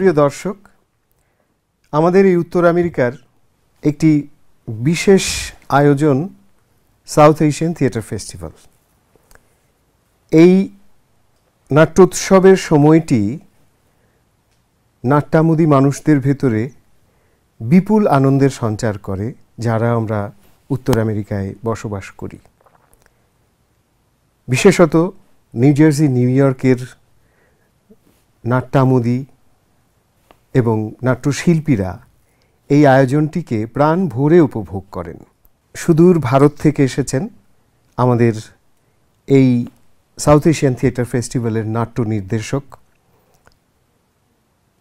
সুপ্রিয় দর্শক আমাদের এই উত্তর আমেরিকার একটি বিশেষ আয়োজন সাউথ এশিয়ান থিয়েটার ফেস্টিভ্যাল এই নাট্যোৎসবের সময়টি নাট্যামুদি মানুষদের ভেতরে বিপুল আনন্দের সঞ্চার করে যারা আমরা উত্তর আমেরিকায় বসবাস করি বিশেষত নিউ জার্সি নিউ ইয়র্কের নাট্যামুদি এবং নাট্যশিল্পীরা এই আয়োজনটিকে প্রাণ ভরে উপভোগ করেন সুদূর ভারত থেকে এসেছেন আমাদের এই সাউথ এশিয়ান থিয়েটার ফেস্টিভ্যালের নাট্য নির্দেশক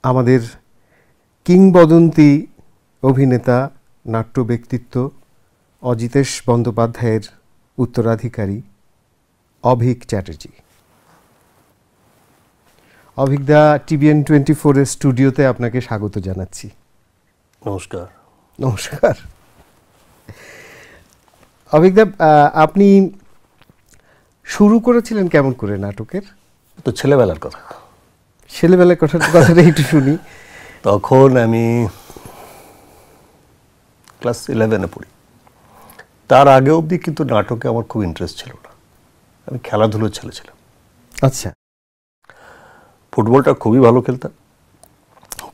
আমাদের কিংবদন্তি অভিনেতা নাট্য ব্যক্তিত্ব অজিতেশ বন্দ্যোপাধ্যায়ের উত্তরাধিকারী অভিক চ্যাটার্জী অভিজ্ঞা টিবিএন টোয়েন্টি ফোরের স্টুডিওতে আপনাকে স্বাগত জানাচ্ছি নমস্কার নমস্কার অভিজ্ঞা আপনি শুরু করেছিলেন কেমন করে নাটকের তো ছেলেবেলার কথা ছেলেবেলার কথার কথাটা একটু শুনি তখন আমি ক্লাস ইলেভেনে পড়ি তার আগে অবধি কিন্তু নাটকে আমার খুব ইন্টারেস্ট ছিল না আমি খেলাধুলোর ছেলে ছিলাম আচ্ছা ফুটবলটা খুবই ভালো খেলতাম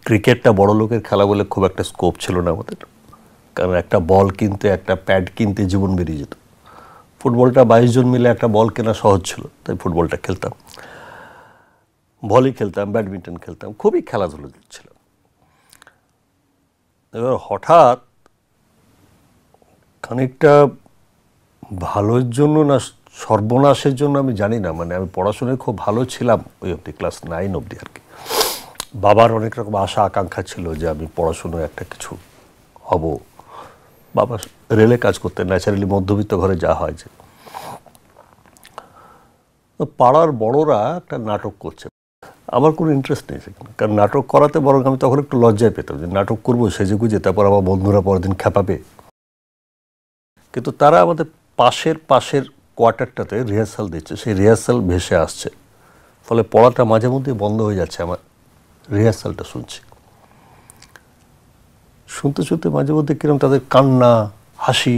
ক্রিকেটটা বড় লোকের খেলা বলে খুব একটা স্কোপ ছিল না আমাদের কারণ একটা বল কিনতে একটা প্যাড কিনতে জীবন বেরিয়ে যেত ফুটবলটা বাইশ জন মিলে একটা বল কেনা সহজ ছিল তাই ফুটবলটা খেলতাম ভলি খেলতাম ব্যাডমিন্টন খেলতাম খুবই খেলাধুলো ছিলাম এবার হঠাৎ খানিকটা ভালোর জন্য না সর্বনাশের জন্য আমি জানি না মানে আমি পড়াশোনায় খুব ভালো ছিলাম ওই অবধি ক্লাস নাইন অবধি আর কি বাবার অনেক রকম আশা আকাঙ্ক্ষা ছিল যে আমি পড়াশুনো একটা কিছু হব বাবা রেলে কাজ করতে ন্যাচারালি মধ্যবিত্ত ঘরে যা হয় যে পাড়ার বড়রা একটা নাটক করছে আমার কোনো ইন্টারেস্ট নেই সেখানে কারণ নাটক করাতে বরং আমি তখন একটু লজ্জায় পেতাম যে নাটক করবো সেজে গুজে তারপর আমার বন্ধুরা পরের দিন খেপাবে কিন্তু তারা আমাদের পাশের পাশের কোয়ার্টারটাতে রিহার্সাল দিচ্ছে সেই রিহার্সাল ভেসে আসছে ফলে পড়াটা মাঝে মধ্যেই বন্ধ হয়ে যাচ্ছে আমার রিহার্সালটা শুনছি শুনতে শুনতে মাঝে মধ্যে কিরম তাদের কান্না হাসি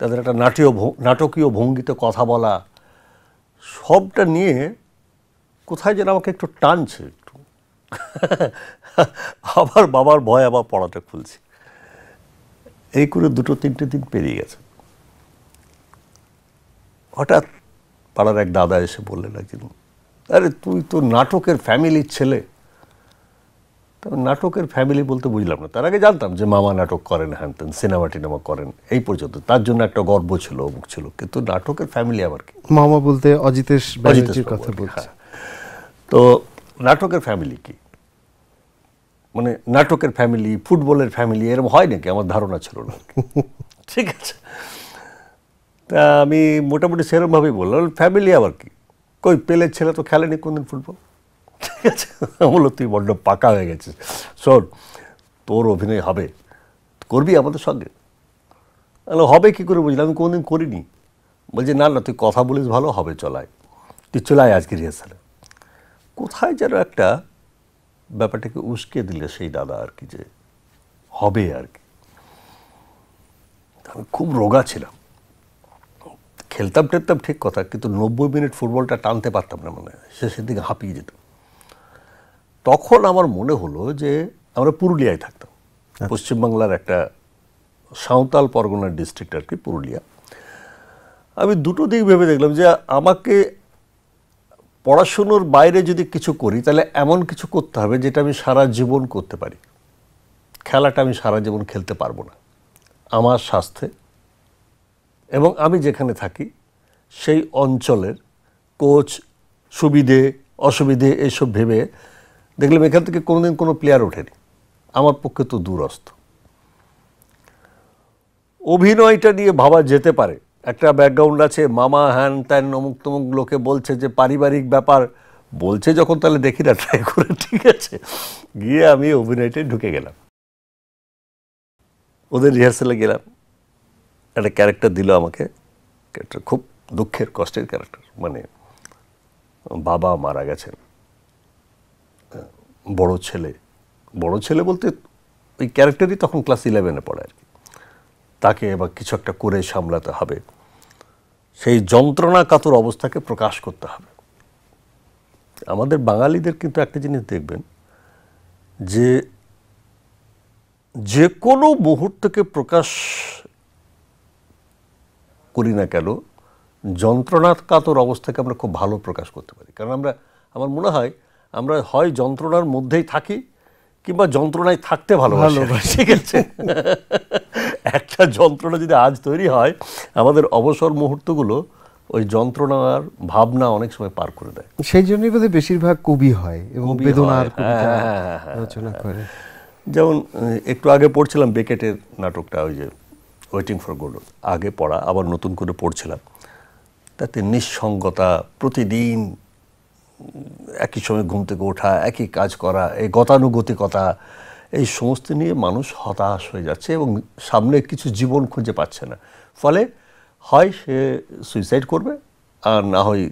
তাদের একটা নাটীয় নাটকীয় ভঙ্গিতে কথা বলা সবটা নিয়ে কোথায় যেন আমাকে একটু টানছে একটু আবার বাবার ভয় আবার পড়াটা খুলছে এই করে দুটো তিনটে দিন পেরিয়ে গেছে হঠাৎ পাড়ার এক দাদা এসে বললেন একদিন আরে তুই তো নাটকের ফ্যামিলির ছেলে তবে নাটকের ফ্যামিলি বলতে বুঝলাম না তার আগে জানতাম যে মামা নাটক করেন হ্যানতেন সিনেমা টিনেমা করেন এই পর্যন্ত তার জন্য একটা গর্ব ছিল অমুক ছিল কিন্তু নাটকের ফ্যামিলি আবার কি মামা বলতে অজিতেশ অজিতেশ কথা বলছে হ্যাঁ। তো নাটকের ফ্যামিলি কি মানে নাটকের ফ্যামিলি ফুটবলের ফ্যামিলি এরকম হয় নাকি আমার ধারণা ছিল না ঠিক আছে তা আমি মোটামুটি সেরমভাবেই বললাম ফ্যামিলি আবার কি কই পেলের ছেলে তো খেলেনি কোনদিন ফুটবল ঠিক আছে বললো তুই বড্ড পাকা হয়ে গেছিস শোন তোর অভিনয় হবে করবি আমাদের সঙ্গে হবে কি করে বুঝলাম আমি কোনোদিন করিনি বলছি না না তুই কথা বলিস ভালো হবে চলায় তুই চলায় আজকে রিহার্সালে কোথায় যেন একটা ব্যাপারটাকে উস্কে দিলে সেই দাদা আর কি যে হবে আর কি আমি খুব রোগা ছিলাম খেলতাম টেলতাম ঠিক কথা কিন্তু নব্বই মিনিট ফুটবলটা টানতে পারতাম না মানে শেষের দিকে হাঁপিয়ে যেত তখন আমার মনে হলো যে আমরা পুরুলিয়ায় থাকতাম আচ্ছা। পশ্চিমবাংলার একটা সাঁওতাল পরগনার ডিস্ট্রিক্ট আর কি পুরুলিয়া আমি দুটো দিক ভেবে দেখলাম যে আমাকে পড়াশুনোর বাইরে যদি কিছু করি তাহলে এমন কিছু করতে হবে যেটা আমি সারা জীবন করতে পারি খেলাটা আমি সারা জীবন খেলতে পারবো না আমার স্বাস্থ্যে এবং আমি যেখানে থাকি সেই অঞ্চলের কোচ সুবিধে অসুবিধে এইসব ভেবে দেখলাম এখান থেকে কোনোদিন কোনো প্লেয়ার ওঠেনি আমার পক্ষে তো দূরস্থ অভিনয়টা নিয়ে ভাবা যেতে পারে একটা ব্যাকগ্রাউন্ড আছে মামা হ্যান ত্যান অমুক তমুক লোকে বলছে যে পারিবারিক ব্যাপার বলছে যখন তাহলে দেখি না ট্রাই করে ঠিক আছে গিয়ে আমি অভিনয়টায় ঢুকে গেলাম ওদের রিহার্সালে গেলাম একটা ক্যারেক্টার দিল আমাকে খুব দুঃখের কষ্টের ক্যারেক্টার মানে বাবা মারা গেছেন বড় ছেলে বড় ছেলে বলতে ওই ক্যারেক্টারই তখন ক্লাস ইলেভেনে পড়ে আর কি তাকে এবার কিছু একটা করে সামলাতে হবে সেই যন্ত্রণা কাতর অবস্থাকে প্রকাশ করতে হবে আমাদের বাঙালিদের কিন্তু একটা জিনিস দেখবেন যে যে কোনো মুহূর্তকে প্রকাশ করি না কেন যন্ত্রণার কাতর অবস্থাকে আমরা খুব ভালো প্রকাশ করতে পারি কারণ আমরা আমার মনে হয় আমরা হয় যন্ত্রণার মধ্যেই থাকি কিংবা যন্ত্রণায় থাকতে ভালোবাসি ঠিক আছে একটা যন্ত্রণা যদি আজ তৈরি হয় আমাদের অবসর মুহূর্তগুলো ওই যন্ত্রণার ভাবনা অনেক সময় পার করে দেয় সেই জন্যই বোধহয় বেশিরভাগ কবি হয় এবং বেদনার হ্যাঁ, হ্যাঁ, হ্যাঁ, রচনা করে যেমন একটু আগে পড়ছিলাম বেকেটের নাটকটা ওই যে ওয়েটিং ফর গোল আগে পড়া আবার নতুন করে পড়ছিলাম তাতে নিঃসঙ্গতা প্রতিদিন একই সময় ঘুম থেকে ওঠা একই কাজ করা এই গতানুগতিকতা এই সমস্ত নিয়ে মানুষ হতাশ হয়ে যাচ্ছে এবং সামনে কিছু জীবন খুঁজে পাচ্ছে না ফলে হয় সে সুইসাইড করবে আর না হয়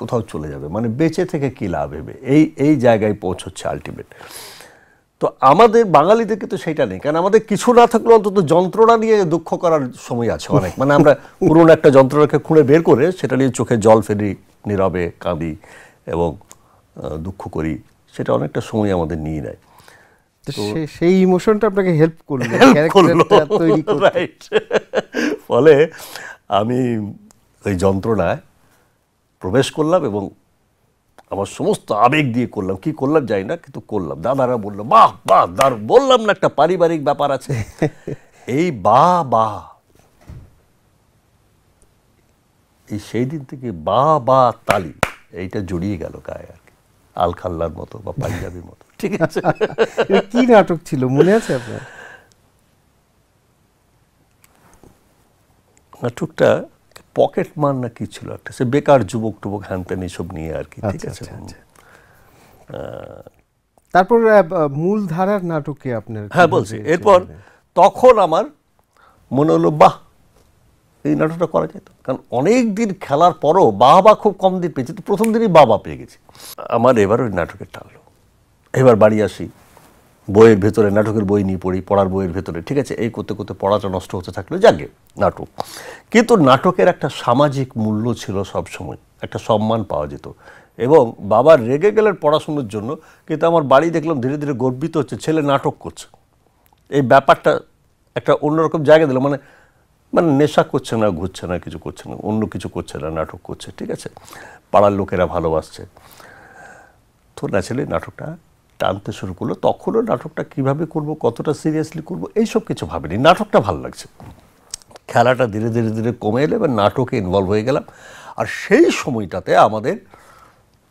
কোথাও চলে যাবে মানে বেঁচে থেকে কী লাভ হবে এই এই জায়গায় পৌঁছচ্ছে আলটিমেট তো আমাদের বাঙালিদের কিন্তু সেটা নেই কারণ আমাদের কিছু না থাকলে অন্তত যন্ত্রণা নিয়ে দুঃখ করার সময় আছে অনেক মানে আমরা পুরোনো একটা যন্ত্রণাকে খুঁড়ে বের করে সেটা নিয়ে চোখে জল ফেলি নীরবে কাঁদি এবং দুঃখ করি সেটা অনেকটা সময় আমাদের নিয়ে নেয় সেই ইমোশনটা আপনাকে হেল্প করলো রাইট ফলে আমি ওই যন্ত্রণায় প্রবেশ করলাম এবং আমার সমস্ত আবেগ দিয়ে করলাম কি করলাম যাই না কিন্তু করলাম দাদারা বললো বাহ বাহ দার বললাম না একটা পারিবারিক ব্যাপার আছে এই বা বা এই সেই দিন থেকে বা বা তালি এইটা জড়িয়ে গেল গায়ে আর কি খাল্লার মতো বা পাঞ্জাবির মতো ঠিক আছে কি নাটক ছিল মনে আছে আপনার নাটকটা পকেট মার না কি ছিল একটা সে বেকার যুবক টুবক হ্যান এইসব নিয়ে আর কি ঠিক আচ্ছা, আছে আচ্ছা, আচ্ছা। তারপর মূল ধারার নাটকে আপনার হ্যাঁ বলছি এরপর তখন আমার মনে হলো বাহ এই নাটকটা করা যেত কারণ অনেক দিন খেলার পরও বাবা খুব কম দিন পেয়েছি তো প্রথম দিনই বাবা পেয়ে গেছি আমার এবার ওই নাটকে টানলো এবার বাড়ি আসি বইয়ের ভেতরে নাটকের বই নিয়ে পড়ি পড়ার বইয়ের ভেতরে ঠিক আছে এই করতে করতে পড়াটা নষ্ট হতে থাকলে জাগে নাটক কিন্তু নাটকের একটা সামাজিক মূল্য ছিল সবসময় একটা সম্মান পাওয়া যেত এবং বাবার রেগে গেলেন পড়াশুনোর জন্য কিন্তু আমার বাড়ি দেখলাম ধীরে ধীরে গর্বিত হচ্ছে ছেলে নাটক করছে এই ব্যাপারটা একটা অন্যরকম জায়গা দিল মানে মানে নেশা করছে না ঘুরছে না কিছু করছে না অন্য কিছু করছে না নাটক করছে ঠিক আছে পাড়ার লোকেরা ভালোবাসছে তো ন্যাচারালি নাটকটা টানতে শুরু করলো তখনও নাটকটা কিভাবে করব কতটা সিরিয়াসলি করব এইসব কিছু ভাবিনি নাটকটা ভালো লাগছে খেলাটা ধীরে ধীরে ধীরে কমে এলো এবার নাটকে ইনভলভ হয়ে গেলাম আর সেই সময়টাতে আমাদের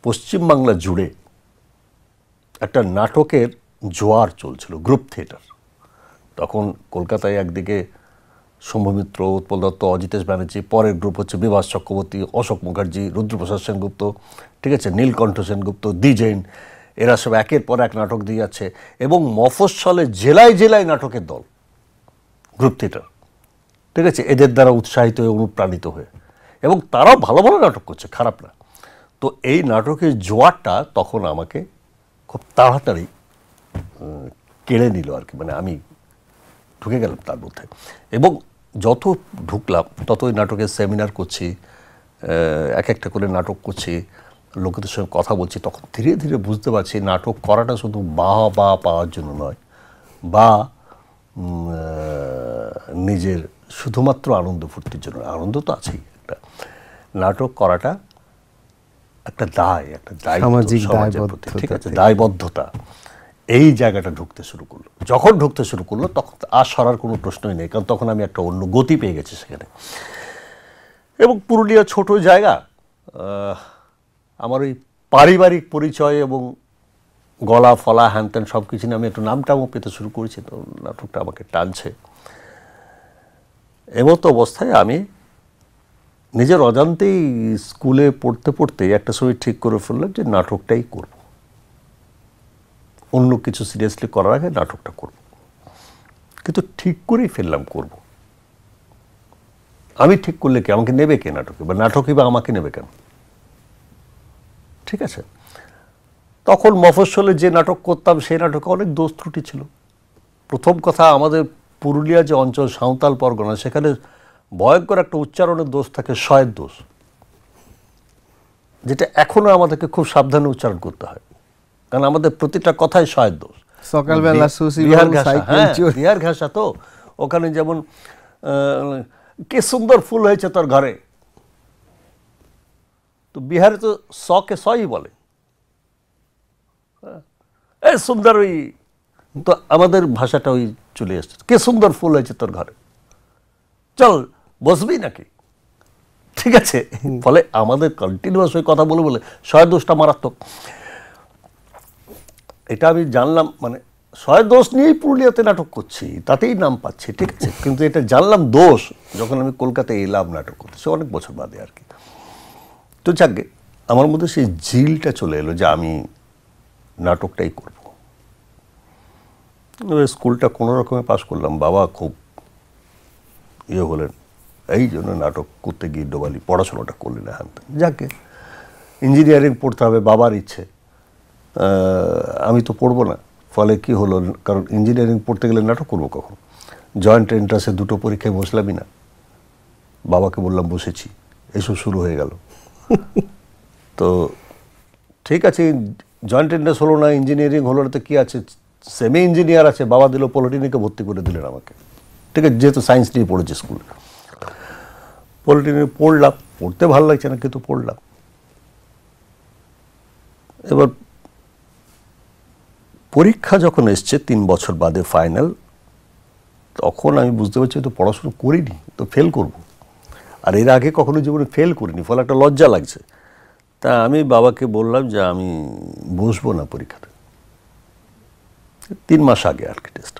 পশ্চিমবাংলা জুড়ে একটা নাটকের জোয়ার চলছিল গ্রুপ থিয়েটার তখন কলকাতায় একদিকে শুভমিত্র উৎপল দত্ত অজিতেশ ব্যানার্জি পরের গ্রুপ হচ্ছে বিভাস চক্রবর্তী অশোক মুখার্জি রুদ্রপ্রসাদ সেনগুপ্ত ঠিক আছে নীলকণ্ঠ সেনগুপ্ত দ্বিজেন এরা সব একের পর এক নাটক দিয়ে যাচ্ছে এবং মফস্বলে জেলায় জেলায় নাটকের দল গ্রুপ থিয়েটার ঠিক আছে এদের দ্বারা উৎসাহিত হয়ে অনুপ্রাণিত হয়ে এবং তারাও ভালো ভালো নাটক করছে খারাপ না তো এই নাটকের জোয়ারটা তখন আমাকে খুব তাড়াতাড়ি কেড়ে নিল আর কি মানে আমি ঢুকে গেলাম তার মধ্যে এবং যত ঢুকলাম তত ওই নাটকের সেমিনার করছি এক একটা করে নাটক করছি লোকেদের সঙ্গে কথা বলছি তখন ধীরে ধীরে বুঝতে পারছি নাটক করাটা শুধু বা বা পাওয়ার জন্য নয় বা নিজের শুধুমাত্র আনন্দ ফুর্তির জন্য আনন্দ তো আছেই একটা নাটক করাটা একটা দায় একটা দায় সামাজিক ঠিক আছে দায়বদ্ধতা এই জায়গাটা ঢুকতে শুরু করলো যখন ঢুকতে শুরু করলো তখন আর সরার কোনো প্রশ্নই নেই কারণ তখন আমি একটা অন্য গতি পেয়ে গেছি সেখানে এবং পুরুলিয়া ছোট জায়গা আমার ওই পারিবারিক পরিচয় এবং গলা ফলা হ্যান ত্যান সব কিছু নিয়ে আমি একটু নামটামও পেতে শুরু করেছি তো নাটকটা আমাকে টানছে এমতো অবস্থায় আমি নিজের অজান্তেই স্কুলে পড়তে পড়তে একটা সময় ঠিক করে ফেললাম যে নাটকটাই করব অন্য কিছু সিরিয়াসলি করার আগে নাটকটা করব কিন্তু ঠিক করেই ফেললাম করব আমি ঠিক করলে কি আমাকে নেবে কে নাটকে বা নাটকে বা আমাকে নেবে কেন ঠিক আছে তখন মফস্বলে যে নাটক করতাম সেই নাটকে অনেক দোষ ত্রুটি ছিল প্রথম কথা আমাদের পুরুলিয়া যে অঞ্চল সাঁওতাল পরগনা সেখানে ভয়ঙ্কর একটা উচ্চারণের দোষ থাকে শয়ের দোষ যেটা এখনও আমাদেরকে খুব সাবধানে উচ্চারণ করতে হয় কারণ আমাদের প্রতিটা কথাই শয়ের দোষ সকালবেলা বিহার হ্যাঁ, ঘাসা তো ওখানে যেমন কে সুন্দর ফুল হয়েছে তোর ঘরে তো বিহারে তো সকে শই বলে হ্যাঁ। এ সুন্দর ওই তো আমাদের ভাষাটা ওই চলে আসছে কে সুন্দর ফুল হয়েছে তোর ঘরে চল বসবি নাকি ঠিক আছে ফলে আমাদের কন্টিনিউয়াস ওই কথা বলে বলে শয় দোষটা মারাত্মক এটা আমি জানলাম মানে শয় দোষ নিয়েই পুরুলিয়াতে নাটক করছি তাতেই নাম পাচ্ছি ঠিক আছে কিন্তু এটা জানলাম দোষ যখন আমি কলকাতায় এলাম নাটক করতেছি অনেক বছর বাদে আর কি তো যাক আমার মধ্যে সেই জিলটা চলে এলো যে আমি নাটকটাই করব স্কুলটা কোনো রকমে পাশ করলাম বাবা খুব ইয়ে হলেন এই জন্য নাটক করতে গিয়ে ডোবালি পড়াশোনাটা না হ্যান যাকে ইঞ্জিনিয়ারিং পড়তে হবে বাবার ইচ্ছে আমি তো পড়বো না ফলে কি হলো কারণ ইঞ্জিনিয়ারিং পড়তে গেলে নাটক করবো কখন জয়েন্ট এন্ট্রান্সে দুটো পরীক্ষায় বসলামই না বাবাকে বললাম বসেছি এসব শুরু হয়ে গেল তো ঠিক আছে জয়েন্ট এন্ট্রেন্স হলো না ইঞ্জিনিয়ারিং হলো না তো কী আছে সেমি ইঞ্জিনিয়ার আছে বাবা দিল পলিটেকনিকে ভর্তি করে দিলেন আমাকে ঠিক আছে যেহেতু সায়েন্স নিয়ে পড়েছে স্কুলে পলিটেকনিক পড়লাম পড়তে ভালো লাগছে না কিন্তু পড়লাম এবার পরীক্ষা যখন এসছে তিন বছর বাদে ফাইনাল তখন আমি বুঝতে পারছি তো পড়াশুনো করিনি তো ফেল করবো আর এর আগে কখনো জীবনে ফেল করিনি ফলে একটা লজ্জা লাগছে তা আমি বাবাকে বললাম যে আমি বসবো না পরীক্ষাতে তিন মাস আগে আর কি টেস্ট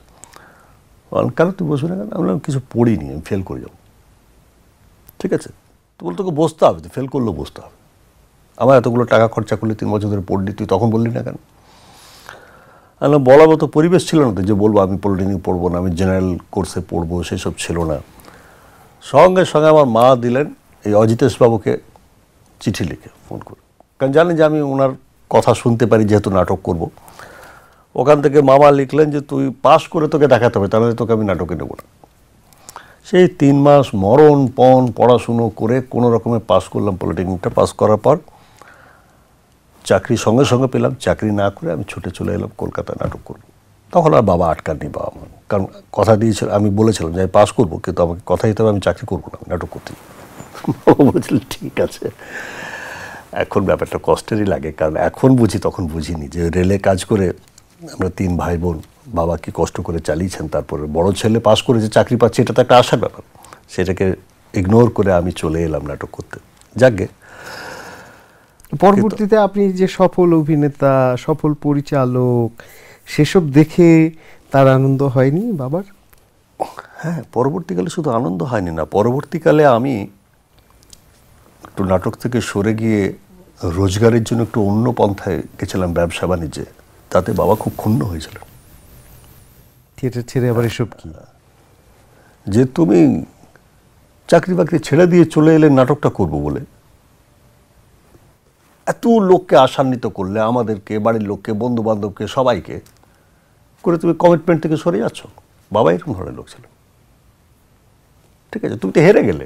কারণ তুই বসবি না কেন আমি কিছু পড়িনি আমি ফেল করে যাবো ঠিক আছে তো বলে তোকে বসতে হবে তো ফেল করলেও বসতে হবে আমার এতগুলো টাকা খরচা করলে তিন বছর ধরে পড়লি তুই তখন বললি না কেন আমি বলার মতো পরিবেশ ছিল না তো যে বলবো আমি পলিটেকনিক পড়বো না আমি জেনারেল কোর্সে পড়বো সেসব ছিল না সঙ্গে সঙ্গে আমার মা দিলেন এই অজিতেশবাবুকে চিঠি লিখে ফোন করে কারণ জানেন যে আমি ওনার কথা শুনতে পারি যেহেতু নাটক করব ওখান থেকে মামা লিখলেন যে তুই পাস করে তোকে দেখাতে হবে তাহলে তোকে আমি নাটকে নেবো না সেই তিন মাস মরণ পণ পড়াশুনো করে কোনো রকমে পাস করলাম পলিটেকনিকটা পাস করার পর চাকরি সঙ্গে সঙ্গে পেলাম চাকরি না করে আমি ছুটে চলে এলাম কলকাতায় নাটক করব তখন আর বাবা নি বাবা কারণ কথা দিয়েছিল আমি বলেছিলাম যে আমি পাস করবো কিন্তু আমাকে কথা দিতে হবে আমি চাকরি করবো না নাটক করতে বলেছিল ঠিক আছে এখন ব্যাপারটা কষ্টেরই লাগে কারণ এখন বুঝি তখন বুঝিনি যে রেলে কাজ করে আমরা তিন ভাই বোন বাবা কি কষ্ট করে চালিয়েছেন তারপরে বড় ছেলে পাস করে যে চাকরি পাচ্ছে এটা তো একটা আসার ব্যাপার সেটাকে ইগনোর করে আমি চলে এলাম নাটক করতে যাকগে পরবর্তীতে আপনি যে সফল অভিনেতা সফল পরিচালক সেসব দেখে তার আনন্দ হয়নি বাবার হ্যাঁ পরবর্তীকালে শুধু আনন্দ হয়নি না পরবর্তীকালে আমি একটু নাটক থেকে সরে গিয়ে রোজগারের জন্য একটু অন্য পন্থায় গেছিলাম ব্যবসা বাণিজ্যে তাতে বাবা খুব ক্ষুণ্ণ হয়েছিল থিয়েটার ছেড়ে আবার এসব কি যে তুমি চাকরি বাকরি ছেড়ে দিয়ে চলে এলে নাটকটা করব বলে এত লোককে আশান্বিত করলে আমাদেরকে বাড়ির লোককে বন্ধু বান্ধবকে সবাইকে করে তুমি কমিটমেন্ট থেকে সরে যাচ্ছ বাবা এরকম ধরনের লোক ছিল ঠিক আছে তুমি তো হেরে গেলে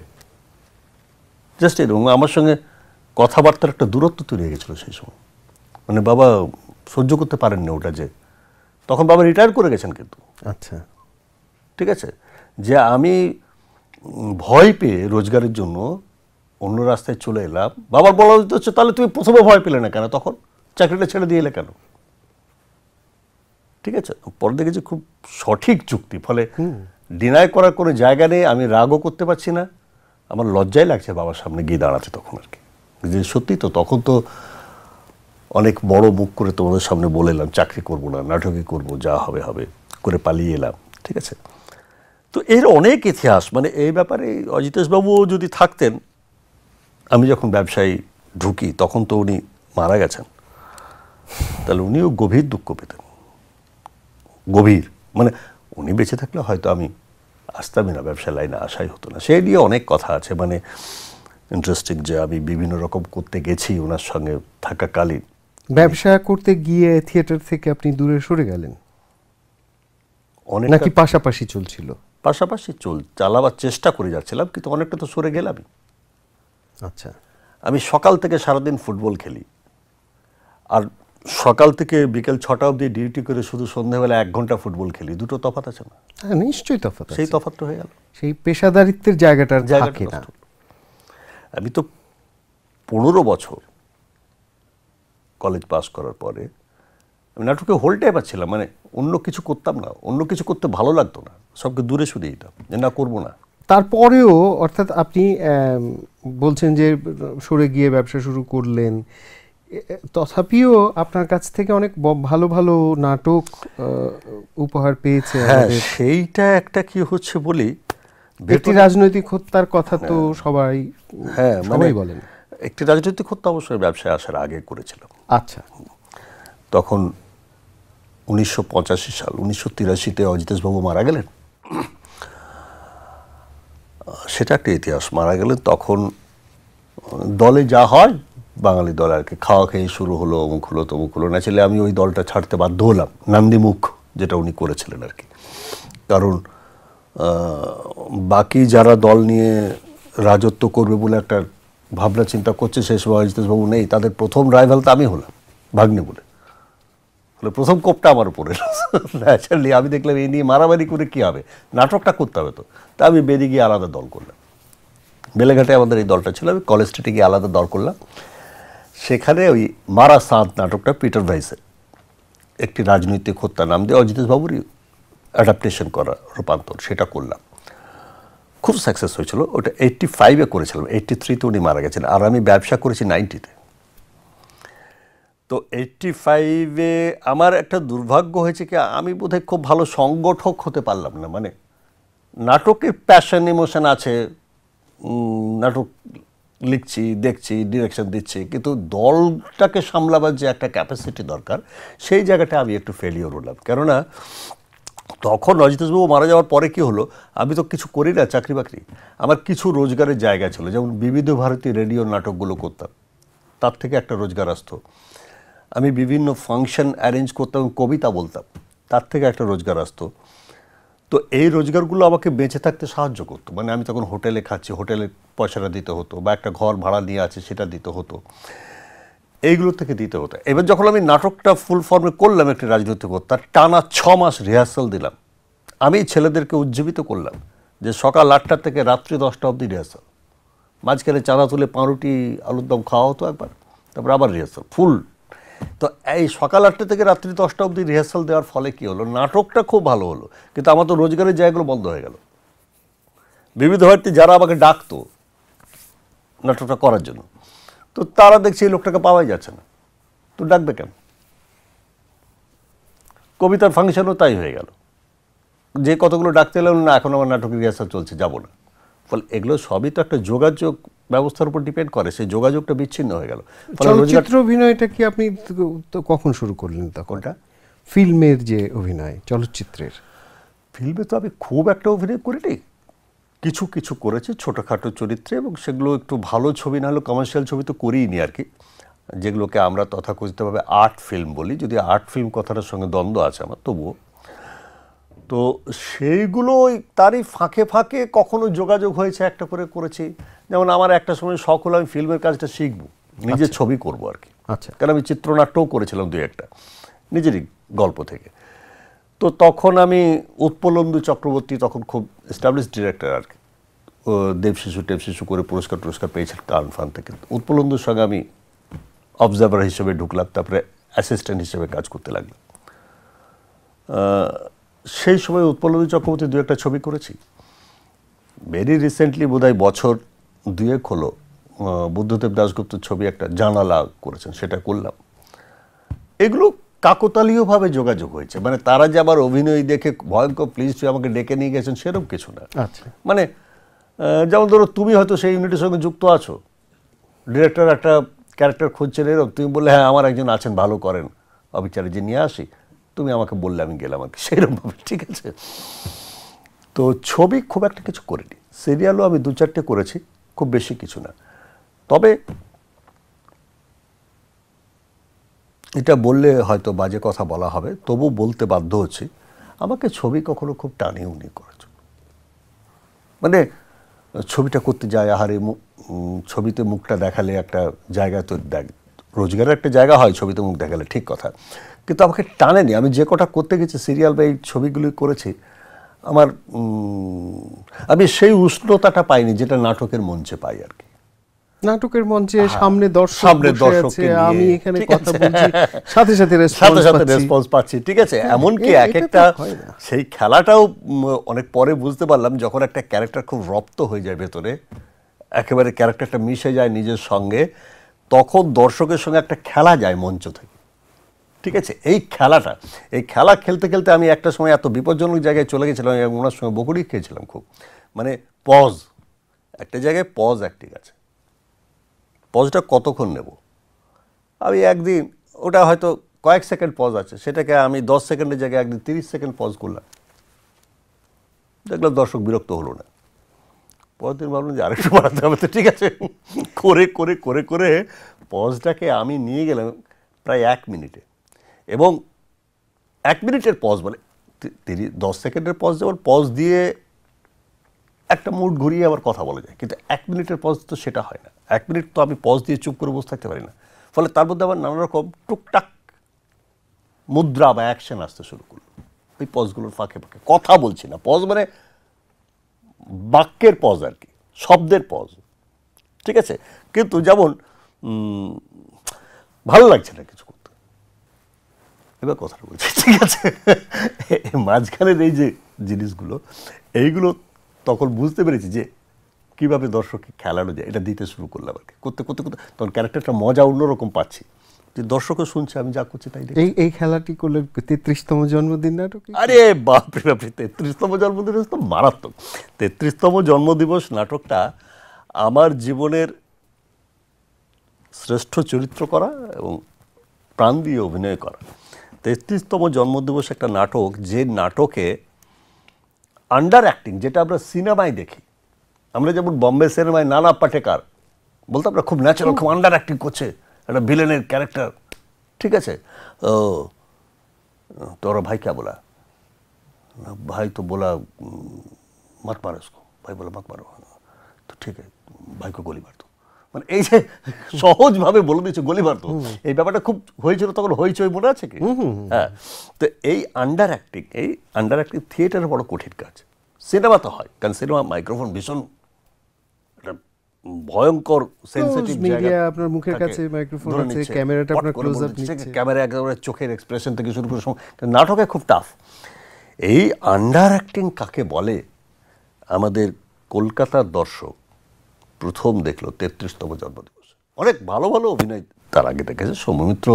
জাস্ট এরকম আমার সঙ্গে কথাবার্তার একটা দূরত্ব তৈরি হয়ে গেছিলো সেই সময় মানে বাবা সহ্য করতে পারেননি ওটা যে তখন বাবা রিটায়ার করে গেছেন কিন্তু আচ্ছা ঠিক আছে যে আমি ভয় পেয়ে রোজগারের জন্য অন্য রাস্তায় চলে এলাম বাবার বলা হচ্ছে তাহলে তুমি প্রথমে ভয় পেলে না কেন তখন চাকরিটা ছেড়ে দিয়ে এলে কেন ঠিক আছে পরে দেখেছি খুব সঠিক চুক্তি ফলে ডিনাই করার কোনো জায়গা নেই আমি রাগও করতে পারছি না আমার লজ্জাই লাগছে বাবার সামনে গিয়ে দাঁড়াতে তখন আর কি যে সত্যি তো তখন তো অনেক বড় মুখ করে তোমাদের সামনে বলে এলাম চাকরি করবো না নাটকই করব যা হবে হবে করে পালিয়ে এলাম ঠিক আছে তো এর অনেক ইতিহাস মানে এই ব্যাপারে অজিতেশবাবুও যদি থাকতেন আমি যখন ব্যবসায় ঢুকি তখন তো উনি মারা গেছেন তাহলে উনিও গভীর দুঃখ পেতেন গভীর মানে উনি বেঁচে থাকলে হয়তো আমি আসতামই না ব্যবসা লাইনে আসাই হতো না সেই নিয়ে অনেক কথা আছে মানে ইন্টারেস্টিং যে আমি বিভিন্ন রকম করতে গেছি ওনার সঙ্গে থাকাকালীন ব্যবসা করতে গিয়ে থিয়েটার থেকে আপনি দূরে সরে গেলেন অনেক নাকি পাশাপাশি চলছিল পাশাপাশি চল চালাবার চেষ্টা করে যাচ্ছিলাম কিন্তু অনেকটা তো সরে গেলামই আচ্ছা আমি সকাল থেকে সারাদিন ফুটবল খেলি আর সকাল থেকে বিকেল ছটা অবধি ডিউটি করে শুধু সন্ধ্যাবেলা এক ঘন্টা ফুটবল খেলি দুটো তফাত আছে না হ্যাঁ নিশ্চয়ই তফাত সেই তফাত হয়ে গেল সেই পেশাদারিত্বের জায়গাটার থাকে না আমি তো পনেরো বছর কলেজ পাস করার পরে আমি নাটকে হোলটাই পাচ্ছিলাম মানে অন্য কিছু করতাম না অন্য কিছু করতে ভালো লাগতো না সবকে দূরে সরে দিতাম যে না করবো না তারপরেও অর্থাৎ আপনি বলছেন যে সরে গিয়ে ব্যবসা শুরু করলেন তথাপিও আপনার কাছ থেকে অনেক ভালো ভালো নাটক উপহার পেয়েছে হ্যাঁ সেইটা একটা কি হচ্ছে বলি একটি রাজনৈতিক হত্যার কথা তো হ্যাঁ। সবাই হ্যাঁ মানে বলেন একটি রাজনৈতিক হত্যা অবশ্যই ব্যবসায় আসার আগে করেছিল আচ্ছা তখন উনিশশো সাল উনিশশো তিরাশিতে অজিতেশবাবু মারা গেলেন সেটা একটা ইতিহাস মারা গেলেন তখন দলে যা হয় বাঙালি দল আর কি খাওয়া খেয়ে শুরু হলো অমুক হলো তমুক হলো ছেলে আমি ওই দলটা ছাড়তে বাধ্য হলাম নান্দিমুখ যেটা উনি করেছিলেন আর কি কারণ বাকি যারা দল নিয়ে রাজত্ব করবে বলে একটা ভাবনা চিন্তা করছে সেই সময় অজিতেশবাবু নেই তাদের প্রথম রাইভাল তো আমি হলাম ভাগ্নে বলে প্রথম কোপটা আমার উপরে ন্যাচারালি আমি দেখলাম এই নিয়ে মারামারি করে কী হবে নাটকটা করতে হবে তো তা আমি বেরিয়ে গিয়ে আলাদা দল করলাম বেলেঘাটে আমাদের এই দলটা ছিল আমি কলেজ স্ট্রিটে গিয়ে আলাদা দল করলাম সেখানে ওই মারা সাঁত নাটকটা পিটার ভাইসের একটি রাজনৈতিক হত্যা নাম দিয়ে অজিতেশ বাবুরই অ্যাডাপ্টেশন করা রূপান্তর সেটা করলাম খুব সাকসেস হয়েছিল ওটা এইট্টি ফাইভে করেছিলাম এইট্টি থ্রিতে উনি মারা গেছেন আর আমি ব্যবসা করেছি নাইনটিতে তো এইট্টি ফাইভে আমার একটা দুর্ভাগ্য হয়েছে কি আমি বোধহয় খুব ভালো সংগঠক হতে পারলাম না মানে নাটকের প্যাশন ইমোশন আছে নাটক লিখছি দেখছি ডিরেকশন দিচ্ছি কিন্তু দলটাকে সামলাবার যে একটা ক্যাপাসিটি দরকার সেই জায়গাটা আমি একটু ফেলিওর হলাম কেননা তখন রজিতেশবাবু মারা যাওয়ার পরে কি হলো আমি তো কিছু করি না চাকরি বাকরি আমার কিছু রোজগারের জায়গা ছিল যেমন বিবিধ ভারতী রেডিও নাটকগুলো করতাম তার থেকে একটা রোজগার আসতো আমি বিভিন্ন ফাংশন অ্যারেঞ্জ করতাম কবিতা বলতাম তার থেকে একটা রোজগার আসতো তো এই রোজগারগুলো আমাকে বেঁচে থাকতে সাহায্য করতো মানে আমি তখন হোটেলে খাচ্ছি হোটেলে পয়সাটা দিতে হতো বা একটা ঘর ভাড়া নিয়ে আছে সেটা দিতে হতো এইগুলো থেকে দিতে হতো এবার যখন আমি নাটকটা ফুল ফর্মে করলাম একটি রাজনৈতিক তার টানা ছ মাস রিহার্সাল দিলাম আমি ছেলেদেরকে উজ্জীবিত করলাম যে সকাল আটটা থেকে রাত্রি দশটা অবধি রিহার্সাল মাঝখানে চাঁদা তুলে পাউরুটি আলুর দম খাওয়া হতো একবার তারপর আবার রিহার্সাল ফুল তো এই সকাল আটটা থেকে রাত্রি দশটা অবধি রিহার্সাল দেওয়ার ফলে কি হলো নাটকটা খুব ভালো হলো কিন্তু আমার তো রোজগারের জায়গাগুলো বন্ধ হয়ে গেল বিবিধ ভারতী যারা আমাকে ডাকতো নাটকটা করার জন্য তো তারা দেখছি এই লোকটাকে পাওয়াই যাচ্ছে না তো ডাকবে কেন কবিতার ফাংশনও তাই হয়ে গেল যে কতগুলো ডাকতে এলাম না এখন আমার নাটকের রিহার্সাল চলছে যাব না ফলে এগুলো সবই তো একটা যোগাযোগ ব্যবস্থার উপর ডিপেন্ড করে সেই যোগাযোগটা বিচ্ছিন্ন হয়ে গেল চলচ্চিত্র অভিনয়টা কি আপনি তো কখন শুরু করলেন তখনটা ফিল্মের যে অভিনয় চলচ্চিত্রের ফিল্মে তো আমি খুব একটা অভিনয় করিনি কিছু কিছু করেছি ছোটোখাটো চরিত্রে এবং সেগুলো একটু ভালো ছবি না হলেও কমার্শিয়াল ছবি তো নি আর কি যেগুলোকে আমরা তথাকথিতভাবে আর্ট ফিল্ম বলি যদি আর্ট ফিল্ম কথাটার সঙ্গে দ্বন্দ্ব আছে আমার তবুও তো সেইগুলো তারই ফাঁকে ফাঁকে কখনো যোগাযোগ হয়েছে একটা করে করেছি যেমন আমার একটা সময় শখ হলো আমি ফিল্মের কাজটা শিখবো নিজের আচ্ছা। ছবি করবো আর কি আচ্ছা কারণ আমি চিত্রনাট্যও করেছিলাম দুই একটা নিজেরই গল্প থেকে তো তখন আমি উৎপলন্দু চক্রবর্তী তখন খুব এস্টাবলিশ ডিরেক্টর আর কি দেব শিশু টেব শিশু করে পুরস্কার টুরস্কার পেয়েছেন কান ফান থেকে উৎপলন্দুর সঙ্গে আমি অবজার্ভার হিসেবে ঢুকলাম তারপরে অ্যাসিস্ট্যান্ট হিসেবে কাজ করতে লাগলাম সেই সময় উৎপলনী চক্রবর্তী দু একটা ছবি করেছি ভেরি রিসেন্টলি বোধহয় বছর দুয়েক হলো বুদ্ধদেব দাশগুপ্তর ছবি একটা জানালা করেছেন সেটা করলাম এগুলো কাকতালীয়ভাবে যোগাযোগ হয়েছে মানে তারা যে আমার অভিনয় দেখে ভয়ঙ্কর প্লিজ তুই আমাকে ডেকে নিয়ে গেছেন সেরকম কিছু না আচ্ছা। মানে যেমন ধরো তুমি হয়তো সেই ইউনিটের সঙ্গে যুক্ত আছো ডিরেক্টর একটা ক্যারেক্টার খুঁজছেন এরকম তুমি বললে হ্যাঁ আমার একজন আছেন ভালো করেন অবিচারে যে নিয়ে আসি তুমি আমাকে বললে আমি গেলাম আর কি সেইরকমভাবে ঠিক আছে তো ছবি খুব একটা কিছু করিনি সিরিয়ালও আমি দু চারটে করেছি খুব বেশি কিছু না তবে এটা বললে হয়তো বাজে কথা বলা হবে তবু বলতে বাধ্য হচ্ছি আমাকে ছবি কখনো খুব টানে উনি করেছ মানে ছবিটা করতে যায় আহারে ছবিতে মুখটা দেখালে একটা জায়গা তো দেখ রোজগারের একটা জায়গা হয় ছবিতে মুখ দেখালে ঠিক কথা কিন্তু আমাকে টানেনি আমি যে কটা করতে গেছি সিরিয়াল বা এই ছবিগুলি করেছি আমার আমি সেই উষ্ণতাটা পাইনি যেটা নাটকের মঞ্চে পাই আর কি নাটকের মঞ্চে সামনে দর্শক সামনে দর্শক আমি এখানে কথা বলছি সাথে সাথে রেসপন্স সাথে সাথে রেসপন্স পাচ্ছি ঠিক আছে এমন কি এক একটা সেই খেলাটাও অনেক পরে বুঝতে পারলাম যখন একটা ক্যারেক্টার খুব রপ্ত হয়ে যায় ভেতরে একেবারে ক্যারেক্টারটা মিশে যায় নিজের সঙ্গে তখন দর্শকের সঙ্গে একটা খেলা যায় মঞ্চ থেকে ঠিক আছে এই খেলাটা এই খেলা খেলতে খেলতে আমি একটা সময় এত বিপজ্জনক জায়গায় চলে গেছিলাম এবং ওনার সঙ্গে বকুড়ি খেয়েছিলাম খুব মানে পজ একটা জায়গায় পজ একটি আছে পজটা কতক্ষণ নেব আমি একদিন ওটা হয়তো কয়েক সেকেন্ড পজ আছে সেটাকে আমি দশ সেকেন্ডের জায়গায় একদিন তিরিশ সেকেন্ড পজ করলাম দেখলাম দর্শক বিরক্ত হলো না পরের দিন ভাবলাম যে আরেকটু বাড়াতে হবে তো ঠিক আছে করে করে করে করে পজটাকে আমি নিয়ে গেলাম প্রায় এক মিনিটে এবং এক মিনিটের পজ মানে তিরিশ দশ সেকেন্ডের পজ যেমন পজ দিয়ে একটা মুড ঘুরিয়ে আবার কথা বলা যায় কিন্তু এক মিনিটের পজ তো সেটা হয় না এক মিনিট তো আমি পজ দিয়ে চুপ করে বসে থাকতে পারি না ফলে তার মধ্যে আবার নানা রকম টুকটাক মুদ্রা বা অ্যাকশন আসতে শুরু করলো ওই পজগুলোর ফাঁকে ফাঁকে কথা বলছি না পজ মানে বাক্যের পজ আর কি শব্দের পজ ঠিক আছে কিন্তু যেমন ভালো লাগছে না কিছু এবার কথাটা বলছি ঠিক আছে মাঝখানের এই যে জিনিসগুলো এইগুলো তখন বুঝতে পেরেছি যে কীভাবে দর্শককে খেলানো যায় এটা দিতে শুরু করলাম আর কি করতে করতে করতে তখন ক্যারেক্টারটা মজা অন্যরকম পাচ্ছি যে দর্শকও শুনছে আমি যা করছি তাই এই এই খেলাটি করলে তেত্রিশতম জন্মদিন নাটক আরে বাপরে বাপরে তেত্রিশতম জন্মদিন তো মারাত্মক তেত্রিশতম জন্মদিবস নাটকটা আমার জীবনের শ্রেষ্ঠ চরিত্র করা এবং প্রাণ দিয়ে অভিনয় করা তেত্রিশতম জন্মদিবস একটা নাটক যে নাটকে আন্ডার অ্যাক্টিং যেটা আমরা সিনেমায় দেখি আমরা যেমন বম্বে সিনেমায় নানা পাটেকার বলতো আমরা খুব ন্যাচারাল খুব আন্ডার অ্যাক্টিং করছে একটা ভিলেনের ক্যারেক্টার ঠিক আছে ও তোর ভাই কে বলা ভাই তো বলা মাত মারস ভাই বলা মাত মারো তো ঠিক আছে ভাইকে গলি মারতো মানে এই যে সহজভাবে বলে দিয়েছে গলিবার তো এই ব্যাপারটা খুব হয়েছিল তখন হইচই মনে আছে কি হ্যাঁ তো এই আন্ডার অ্যাক্টিং এই আন্ডার অ্যাক্টিং থিয়েটারের বড় কঠিন কাজ সিনেমা তো হয় কারণ সিনেমা মাইক্রোফোন ভীষণ ভয়ঙ্কর সেনসিটিভ মিডিয়া আপনার মুখের কাছে মাইক্রোফোন আছে ক্যামেরাটা আপনার ক্লোজ আপ নিচ্ছে ক্যামেরা একেবারে চোখের এক্সপ্রেশন থেকে শুরু করে নাটকে খুব টাফ এই আন্ডার অ্যাক্টিং কাকে বলে আমাদের কলকাতার দর্শক প্রথম দেখলো তেত্রিশতম জন্মদিবস অনেক ভালো ভালো অভিনয় তার আগে দেখেছে সৌমিত্র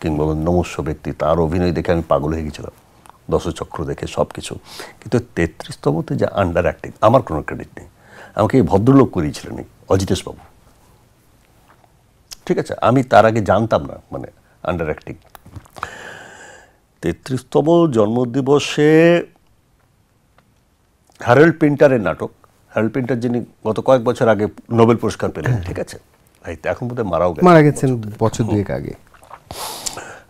কিংবদন্ত নমস্য ব্যক্তি তার অভিনয় দেখে আমি পাগল হয়ে গেছিলাম দশচক্র দেখে সব কিছু কিন্তু তেত্রিশতমতে যে আন্ডার অ্যাক্টিং আমার কোনো ক্রেডিট নেই আমাকে এই ভদ্রলোক করিয়েছিলেন অজিতেশবাবু ঠিক আছে আমি তার আগে জানতাম না মানে আন্ডার অ্যাক্টিং তেত্রিশতম জন্মদিবসে হ্যারেল্ড পিন্টারের নাটক হ্যারল্ড পিন্টার যিনি গত কয়েক বছর আগে নোবেল পুরস্কার পেলেন ঠিক আছে এখন বোধহয় মারাও মারা গেছেন বছর দুয়েক আগে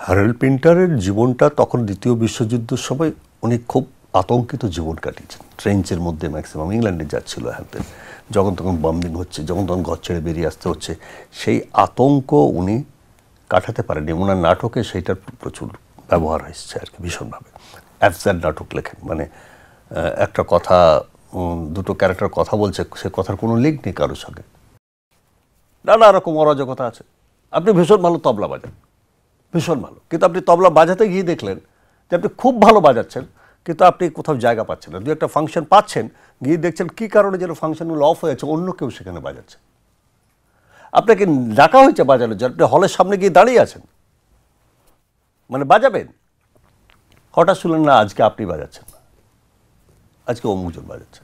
হ্যারল পিন্টারের জীবনটা তখন দ্বিতীয় বিশ্বযুদ্ধের সময় উনি খুব আতঙ্কিত জীবন কাটিয়েছেন ট্রেঞ্চের মধ্যে ম্যাক্সিমাম ইংল্যান্ডে যাচ্ছিল হ্যান্ডেল যখন তখন বম্বিং হচ্ছে যখন তখন ঘর ছেড়ে বেরিয়ে আসতে হচ্ছে সেই আতঙ্ক উনি কাটাতে পারেনি ওনার নাটকে সেইটার প্রচুর ব্যবহার হয়েছে আর কি ভীষণভাবে অ্যাবসার নাটক লেখেন মানে একটা কথা দুটো ক্যারেক্টার কথা বলছে সে কথার কোনো লিঙ্ক নেই কারোর সঙ্গে নানা রকম অরাজকতা আছে আপনি ভীষণ ভালো তবলা বাজান ভীষণ ভালো কিন্তু আপনি তবলা বাজাতে গিয়ে দেখলেন যে আপনি খুব ভালো বাজাচ্ছেন কিন্তু আপনি কোথাও জায়গা পাচ্ছেন না দু একটা ফাংশন পাচ্ছেন গিয়ে দেখছেন কী কারণে যেন ফাংশনগুলো অফ হয়েছে অন্য কেউ সেখানে বাজাচ্ছে আপনাকে ডাকা হয়েছে বাজানোর জন্য আপনি হলের সামনে গিয়ে দাঁড়িয়ে আছেন মানে বাজাবেন হঠাৎ শুনলেন না আজকে আপনি বাজাচ্ছেন আজকে অমুকজন বাজাচ্ছে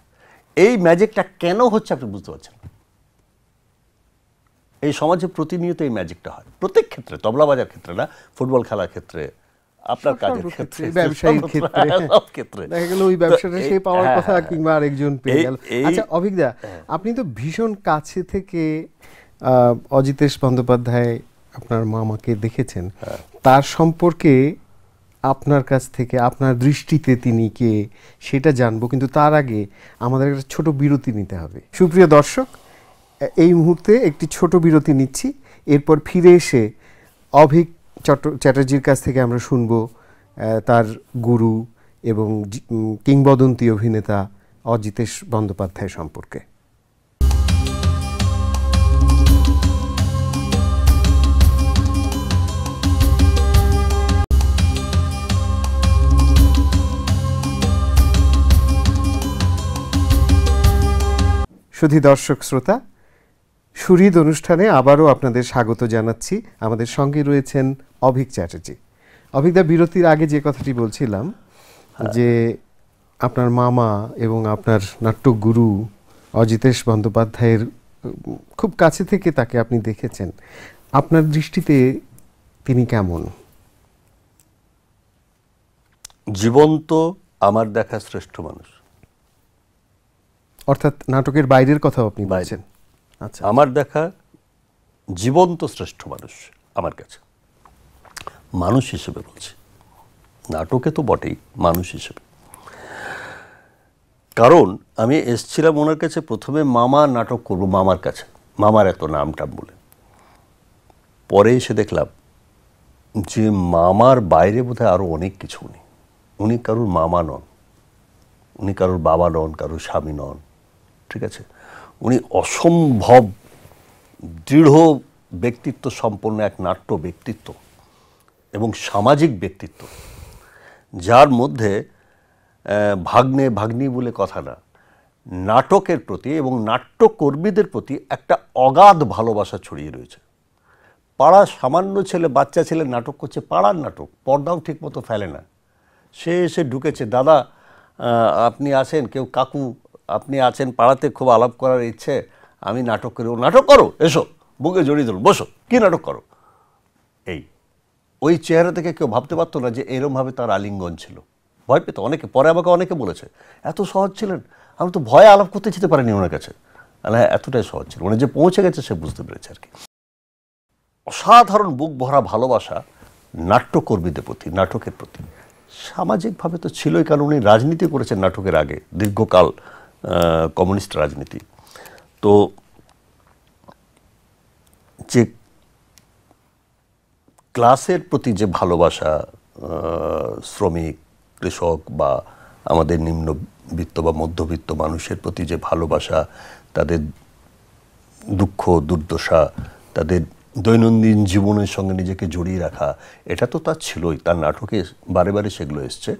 এই ম্যাজিকটা কেন হচ্ছে আপনি বুঝতে পারছেন এই সমাজে প্রতিনিয়ত এই ম্যাজিকটা হয় প্রত্যেক ক্ষেত্রে তবলা বাজার ক্ষেত্রে না ফুটবল খেলার ক্ষেত্রে আপনার কাজের ক্ষেত্রে ব্যবসায়ীর ক্ষেত্রে সব ক্ষেত্রে দেখা গেল ওই ব্যবসাটা সেই পাওয়ার হ্যাঁ, কথা কিংবা আরেকজন পেয়ে গেল আচ্ছা অভিজ্ঞা হ্যাঁ। আপনি তো ভীষণ কাছে থেকে অজিতেশ বন্দ্যোপাধ্যায় আপনার মামাকে দেখেছেন হ্যাঁ। তার সম্পর্কে আপনার কাছ থেকে আপনার দৃষ্টিতে তিনি কে সেটা জানবো কিন্তু তার আগে আমাদের একটা ছোট বিরতি নিতে হবে সুপ্রিয় দর্শক এই মুহূর্তে একটি ছোট বিরতি নিচ্ছি এরপর ফিরে এসে অভিক চট্ট চ্যাটার্জির কাছ থেকে আমরা শুনব তার গুরু এবং কিংবদন্তী অভিনেতা অজিতেশ বন্দ্যোপাধ্যায় সম্পর্কে সুধী দর্শক শ্রোতা সুরিদ অনুষ্ঠানে আবারও আপনাদের স্বাগত জানাচ্ছি আমাদের সঙ্গে রয়েছেন অভিক চ্যাটার্জি অভিকদা বিরতির আগে যে কথাটি বলছিলাম হ্যাঁ। যে আপনার মামা এবং আপনার নাট্যগুরু অজিতেশ বন্দ্যোপাধ্যায়ের খুব কাছে থেকে তাকে আপনি দেখেছেন আপনার দৃষ্টিতে তিনি কেমন জীবন্ত আমার দেখা শ্রেষ্ঠ মানুষ অর্থাৎ নাটকের বাইরের কথাও আপনি বলছেন আচ্ছা আমার দেখা জীবন্ত শ্রেষ্ঠ মানুষ আমার কাছে মানুষ হিসেবে বলছি নাটকে তো বটেই মানুষ হিসেবে কারণ আমি এসছিলাম ওনার কাছে প্রথমে মামা নাটক করব মামার কাছে মামার এত নাম টাম বলে পরে এসে দেখলাম যে মামার বাইরে বোধহয় আরও অনেক কিছু উনি উনি কারোর মামা নন উনি কারোর বাবা নন কারোর স্বামী নন ঠিক আছে উনি অসম্ভব দৃঢ় ব্যক্তিত্ব সম্পন্ন এক নাট্য ব্যক্তিত্ব এবং সামাজিক ব্যক্তিত্ব যার মধ্যে ভাগ্নে ভাগ্নি বলে কথা না নাটকের প্রতি এবং নাট্যকর্মীদের প্রতি একটা অগাধ ভালোবাসা ছড়িয়ে রয়েছে পাড়া সামান্য ছেলে বাচ্চা ছেলে নাটক করছে পাড়ার নাটক পর্দাও ঠিকমতো ফেলে না সে এসে ঢুকেছে দাদা আপনি আসেন কেউ কাকু আপনি আছেন পাড়াতে খুব আলাপ করার ইচ্ছে আমি নাটক করি নাটক করো এসো বুকে জড়িয়ে ধরুন বসো কি নাটক করো এই ওই চেহারা থেকে কেউ ভাবতে পারতো না যে এরমভাবে তার আলিঙ্গন ছিল ভয় পেত অনেকে পরে আমাকে অনেকে বলেছে এত সহজ ছিলেন আমি তো ভয়ে আলাপ করতে যেতে পারিনি ওনার কাছে হ্যাঁ এতটাই সহজ ছিল উনি মানে যে পৌঁছে গেছে সে বুঝতে পেরেছে আর কি অসাধারণ বুক ভরা ভালোবাসা নাট্যকর্মীদের প্রতি নাটকের প্রতি সামাজিকভাবে তো ছিলই কারণ উনি রাজনীতি করেছেন নাটকের আগে দীর্ঘকাল কমিউনিস্ট রাজনীতি তো যে ক্লাসের প্রতি যে ভালোবাসা শ্রমিক কৃষক বা আমাদের নিম্নবিত্ত বা মধ্যবিত্ত মানুষের প্রতি যে ভালোবাসা তাদের দুঃখ দুর্দশা তাদের দৈনন্দিন জীবনের সঙ্গে নিজেকে জড়িয়ে রাখা এটা তো তার ছিলই তার নাটকে বারে বারে সেগুলো এসছে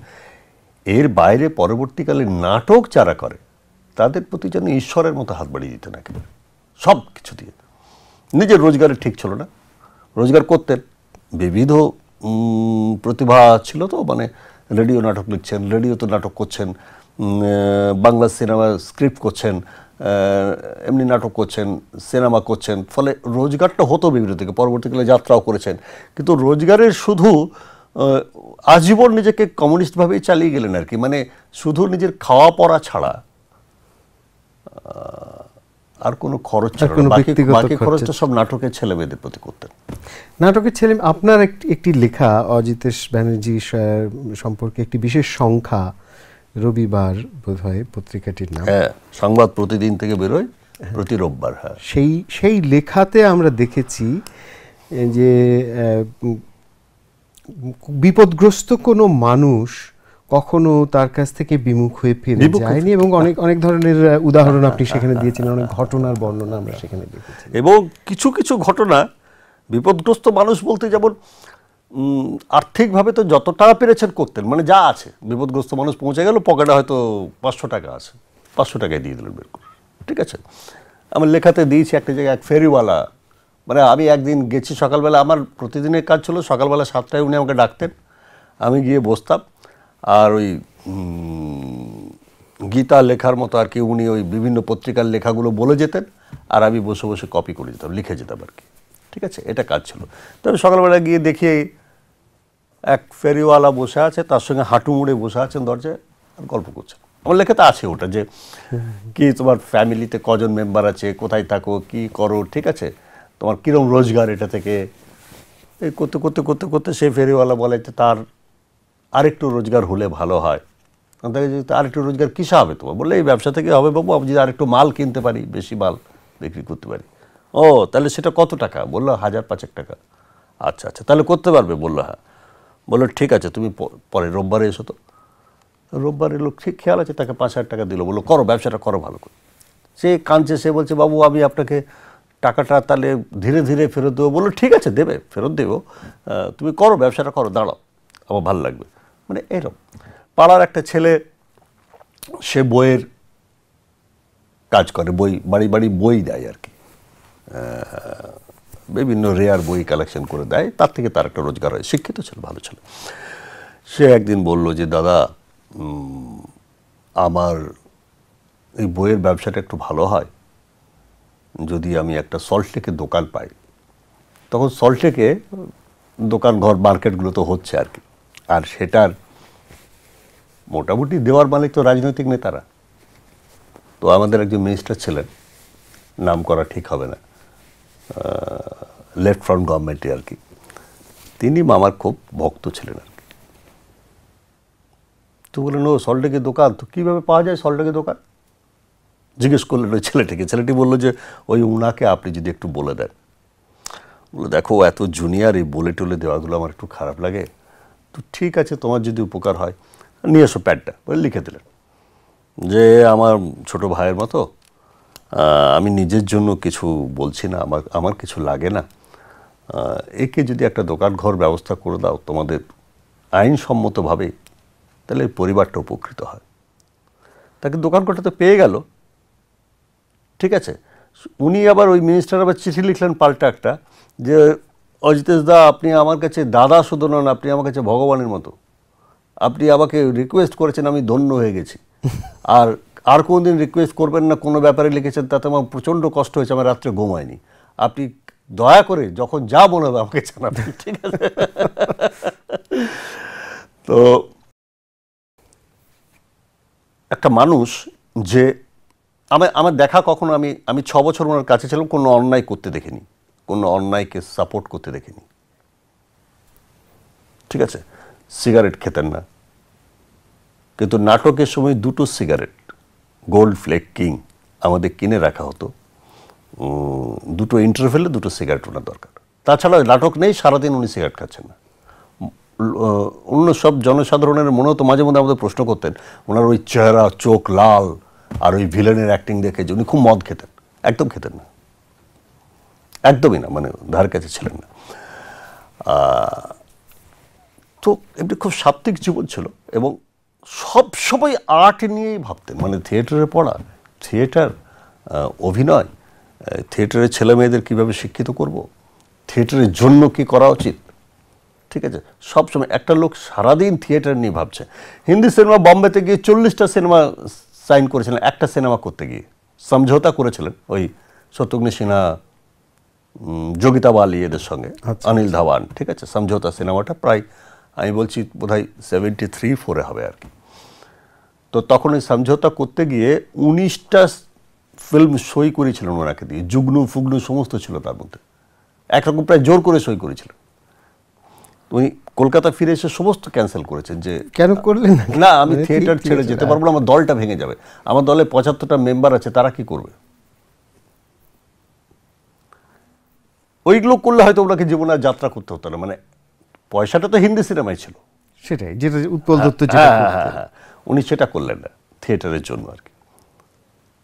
এর বাইরে পরবর্তীকালে নাটক যারা করে তাদের প্রতি যেন ঈশ্বরের মতো হাত বাড়িয়ে দিতেন একেবারে সব কিছু দিয়ে নিজের রোজগারে ঠিক ছিল না রোজগার করতেন বিবিধ প্রতিভা ছিল তো মানে রেডিও নাটক লিখছেন রেডিওতে নাটক করছেন বাংলা সিনেমা স্ক্রিপ্ট করছেন এমনি নাটক করছেন সিনেমা করছেন ফলে রোজগারটা হতো বিভিন্ন থেকে পরবর্তীকালে যাত্রাও করেছেন কিন্তু রোজগারের শুধু আজীবন নিজেকে কমিউনিস্টভাবেই চালিয়ে গেলেন আর কি মানে শুধু নিজের খাওয়া পড়া ছাড়া আর কোনো খরচ ছিল কোনো ব্যক্তিগত বাকি খরচটা সব নাটকের ছেলে মেয়েদের প্রতি করতেন নাটকের ছেলে আপনার একটি লেখা অজিতেশ ব্যানার্জি স্যার সম্পর্কে একটি বিশেষ সংখ্যা রবিবার বোধহয় পত্রিকাটির নাম হ্যাঁ সংবাদ প্রতিদিন থেকে বেরোয় হ্যাঁ। প্রতি রোববার হ্যাঁ। সেই সেই লেখাতে আমরা দেখেছি যে বিপদগ্রস্ত কোনো মানুষ কখনো তার কাছ থেকে বিমুখ হয়ে ফিরে যায়নি এবং অনেক অনেক ধরনের উদাহরণ আপনি সেখানে দিয়েছিলেন অনেক ঘটনার বর্ণনা আমরা হ্যাঁ। সেখানে দিয়েছি এবং কিছু কিছু ঘটনা বিপদগ্রস্ত মানুষ বলতে যেমন আর্থিকভাবে তো যত টাকা পেরেছেন করতেন মানে যা আছে বিপদগ্রস্ত মানুষ পৌঁছে গেল পকেটে হয়তো পাঁচশো টাকা আছে পাঁচশো টাকায় দিয়ে দিলেন বের করে ঠিক আছে আমার লেখাতে দিয়েছি একটা জায়গায় এক ফেরিওয়ালা মানে আমি একদিন গেছি সকালবেলা আমার প্রতিদিনের কাজ ছিল সকালবেলা সাতটায় উনি আমাকে ডাকতেন আমি গিয়ে বসতাম আর ওই গীতা লেখার মতো আর কি উনি ওই বিভিন্ন পত্রিকার লেখাগুলো বলে যেতেন আর আমি বসে বসে কপি করে যেতাম লিখে যেতাম আর কি ঠিক আছে এটা কাজ ছিল তবে সকালবেলা গিয়ে দেখি এক ফেরিওয়ালা বসে আছে তার সঙ্গে হাঁটু মুড়ে বসে আছেন দরজায় আর গল্প করছেন আমার লেখাতে আছে ওটা যে কি তোমার ফ্যামিলিতে কজন মেম্বার আছে কোথায় থাকো কি করো ঠিক আছে তোমার কীরকম রোজগার এটা থেকে এই করতে করতে করতে করতে সে ফেরিওয়ালা বলে যে তার আরেকটু রোজগার হলে ভালো হয় তাকে যদি আরেকটু রোজগার কিসে হবে তোমার বললে এই ব্যবসা থেকে হবে বাবু আমি যদি আরেকটু মাল কিনতে পারি বেশি মাল বিক্রি করতে পারি ও তাহলে সেটা কত টাকা বললো হাজার পাঁচেক টাকা আচ্ছা আচ্ছা তাহলে করতে পারবে বললো হ্যাঁ বললো ঠিক আছে তুমি পরে রোববারে এসো তো রোববারে লোক ঠিক খেয়াল আছে তাকে পাঁচ হাজার টাকা দিল বললো করো ব্যবসাটা করো ভালো করে সে কাঁদছে সে বলছে বাবু আমি আপনাকে টাকাটা তাহলে ধীরে ধীরে ফেরত দেবো বললো ঠিক আছে দেবে ফেরত দেবো তুমি করো ব্যবসাটা করো দাঁড়াও আমার ভালো লাগবে মানে এরম পাড়ার একটা ছেলে সে বইয়ের কাজ করে বই বাড়ি বাড়ি বই দেয় আর কি বিভিন্ন রেয়ার বই কালেকশন করে দেয় তার থেকে তার একটা রোজগার হয় শিক্ষিত ছিল ভালো ছিল সে একদিন বলল যে দাদা আমার এই বইয়ের ব্যবসাটা একটু ভালো হয় যদি আমি একটা সল্টলেকের দোকান পাই তখন সল্টলেকে ঘর মার্কেটগুলো তো হচ্ছে আর কি আর সেটার মোটামুটি দেওয়ার মালিক তো রাজনৈতিক নেতারা তো আমাদের একজন মিনিস্টার ছিলেন নাম করা ঠিক হবে না লেফট ফ্রন্ট গভর্নমেন্টে আর কি তিনি মামার খুব ভক্ত ছিলেন আর কি তো বললেন ও সল্টেকের দোকান তো কীভাবে পাওয়া যায় সল্টেকের দোকান জিজ্ঞেস করলেন ওই ছেলেটিকে ছেলেটি বলল যে ওই উনাকে আপনি যদি একটু বলে দেন বলে দেখো এত জুনিয়ার এই বলে টলে দেওয়াগুলো আমার একটু খারাপ লাগে ঠিক আছে তোমার যদি উপকার হয় নিয়ে এসো প্যাডটা বলে লিখে দিলেন যে আমার ছোট ভাইয়ের মতো আমি নিজের জন্য কিছু বলছি না আমার আমার কিছু লাগে না একে যদি একটা দোকান ঘর ব্যবস্থা করে দাও তোমাদের আইনসম্মতভাবে তাহলে পরিবারটা উপকৃত হয় তাকে দোকান ঘরটা তো পেয়ে গেল ঠিক আছে উনি আবার ওই মিনিস্টার আবার চিঠি লিখলেন পাল্টা একটা যে অজিতেশ দা আপনি আমার কাছে দাদা শুধু নন আপনি আমার কাছে ভগবানের মতো আপনি আমাকে রিকোয়েস্ট করেছেন আমি ধন্য হয়ে গেছি আর আর কোনো দিন রিকোয়েস্ট করবেন না কোনো ব্যাপারে লিখেছেন তাতে আমার প্রচণ্ড কষ্ট হয়েছে আমার রাত্রে ঘুমায়নি আপনি দয়া করে যখন যা মনে হবে আমাকে জানাবেন ঠিক আছে তো একটা মানুষ যে আমার আমার দেখা কখনো আমি আমি ছ বছর ওনার কাছে ছিলাম কোনো অন্যায় করতে দেখিনি কোনো অন্যায়কে সাপোর্ট করতে দেখিনি ঠিক আছে সিগারেট খেতেন না কিন্তু নাটকের সময় দুটো সিগারেট গোল্ড ফ্লেক কিং আমাদের কিনে রাখা হতো দুটো ইন্টারভেলে দুটো সিগারেট ওনার দরকার তাছাড়া নাটক নেই সারাদিন উনি সিগারেট খাচ্ছেন না অন্য সব জনসাধারণের মনে হতো মাঝে মধ্যে আমাদের প্রশ্ন করতেন ওনার ওই চেহারা চোখ লাল আর ওই ভিলেনের অ্যাক্টিং দেখে যে উনি খুব মদ খেতেন একদম খেতেন না একদমই না মানে ধার কাছে ছিলেন না তো এমনি খুব সাত্ত্বিক জীবন ছিল এবং সব সময় আর্ট নিয়েই ভাবতেন মানে থিয়েটারে পড়া থিয়েটার অভিনয় থিয়েটারের ছেলে মেয়েদের কীভাবে শিক্ষিত করব থিয়েটারের জন্য কি করা উচিত ঠিক আছে সবসময় একটা লোক সারাদিন থিয়েটার নিয়ে ভাবছে হিন্দি সিনেমা বম্বেতে গিয়ে চল্লিশটা সিনেমা সাইন করেছিলেন একটা সিনেমা করতে গিয়ে সমঝোতা করেছিলেন ওই শত্রুঘ্ন সিনহা যোগিতা বালি এদের সঙ্গে আচ্ছা। অনিল ধাওয়ান ঠিক আছে সমঝোতা সিনেমাটা প্রায় আমি বলছি বোধ হয় সেভেন্টি থ্রি ফোরে হবে আর কি তো তখন ওই সমঝোতা করতে গিয়ে উনিশটা ফিল্ম সই করেছিলেন ওনাকে দিয়ে যুগ্নু ফুগ্নু সমস্ত ছিল তার মধ্যে একরকম প্রায় জোর করে সই করেছিলেন উনি কলকাতা ফিরে এসে সমস্ত ক্যান্সেল করেছেন যে কেন করলেন না আমি থিয়েটার মানে ছেড়ে যেতে পারবো না আমার দলটা ভেঙে যাবে আমার দলে পঁচাত্তরটা মেম্বার আছে তারা কি করবে ওইগুলো করলে হয়তো ওনাকে জীবনে যাত্রা করতে হতো না মানে পয়সাটা তো হিন্দি সিনেমায় ছিল সেটাই যেটা উৎপল হ্যাঁ, দত্ত হ্যাঁ, হ্যাঁ, উনি সেটা করলেন না থিয়েটারের জন্য আর কি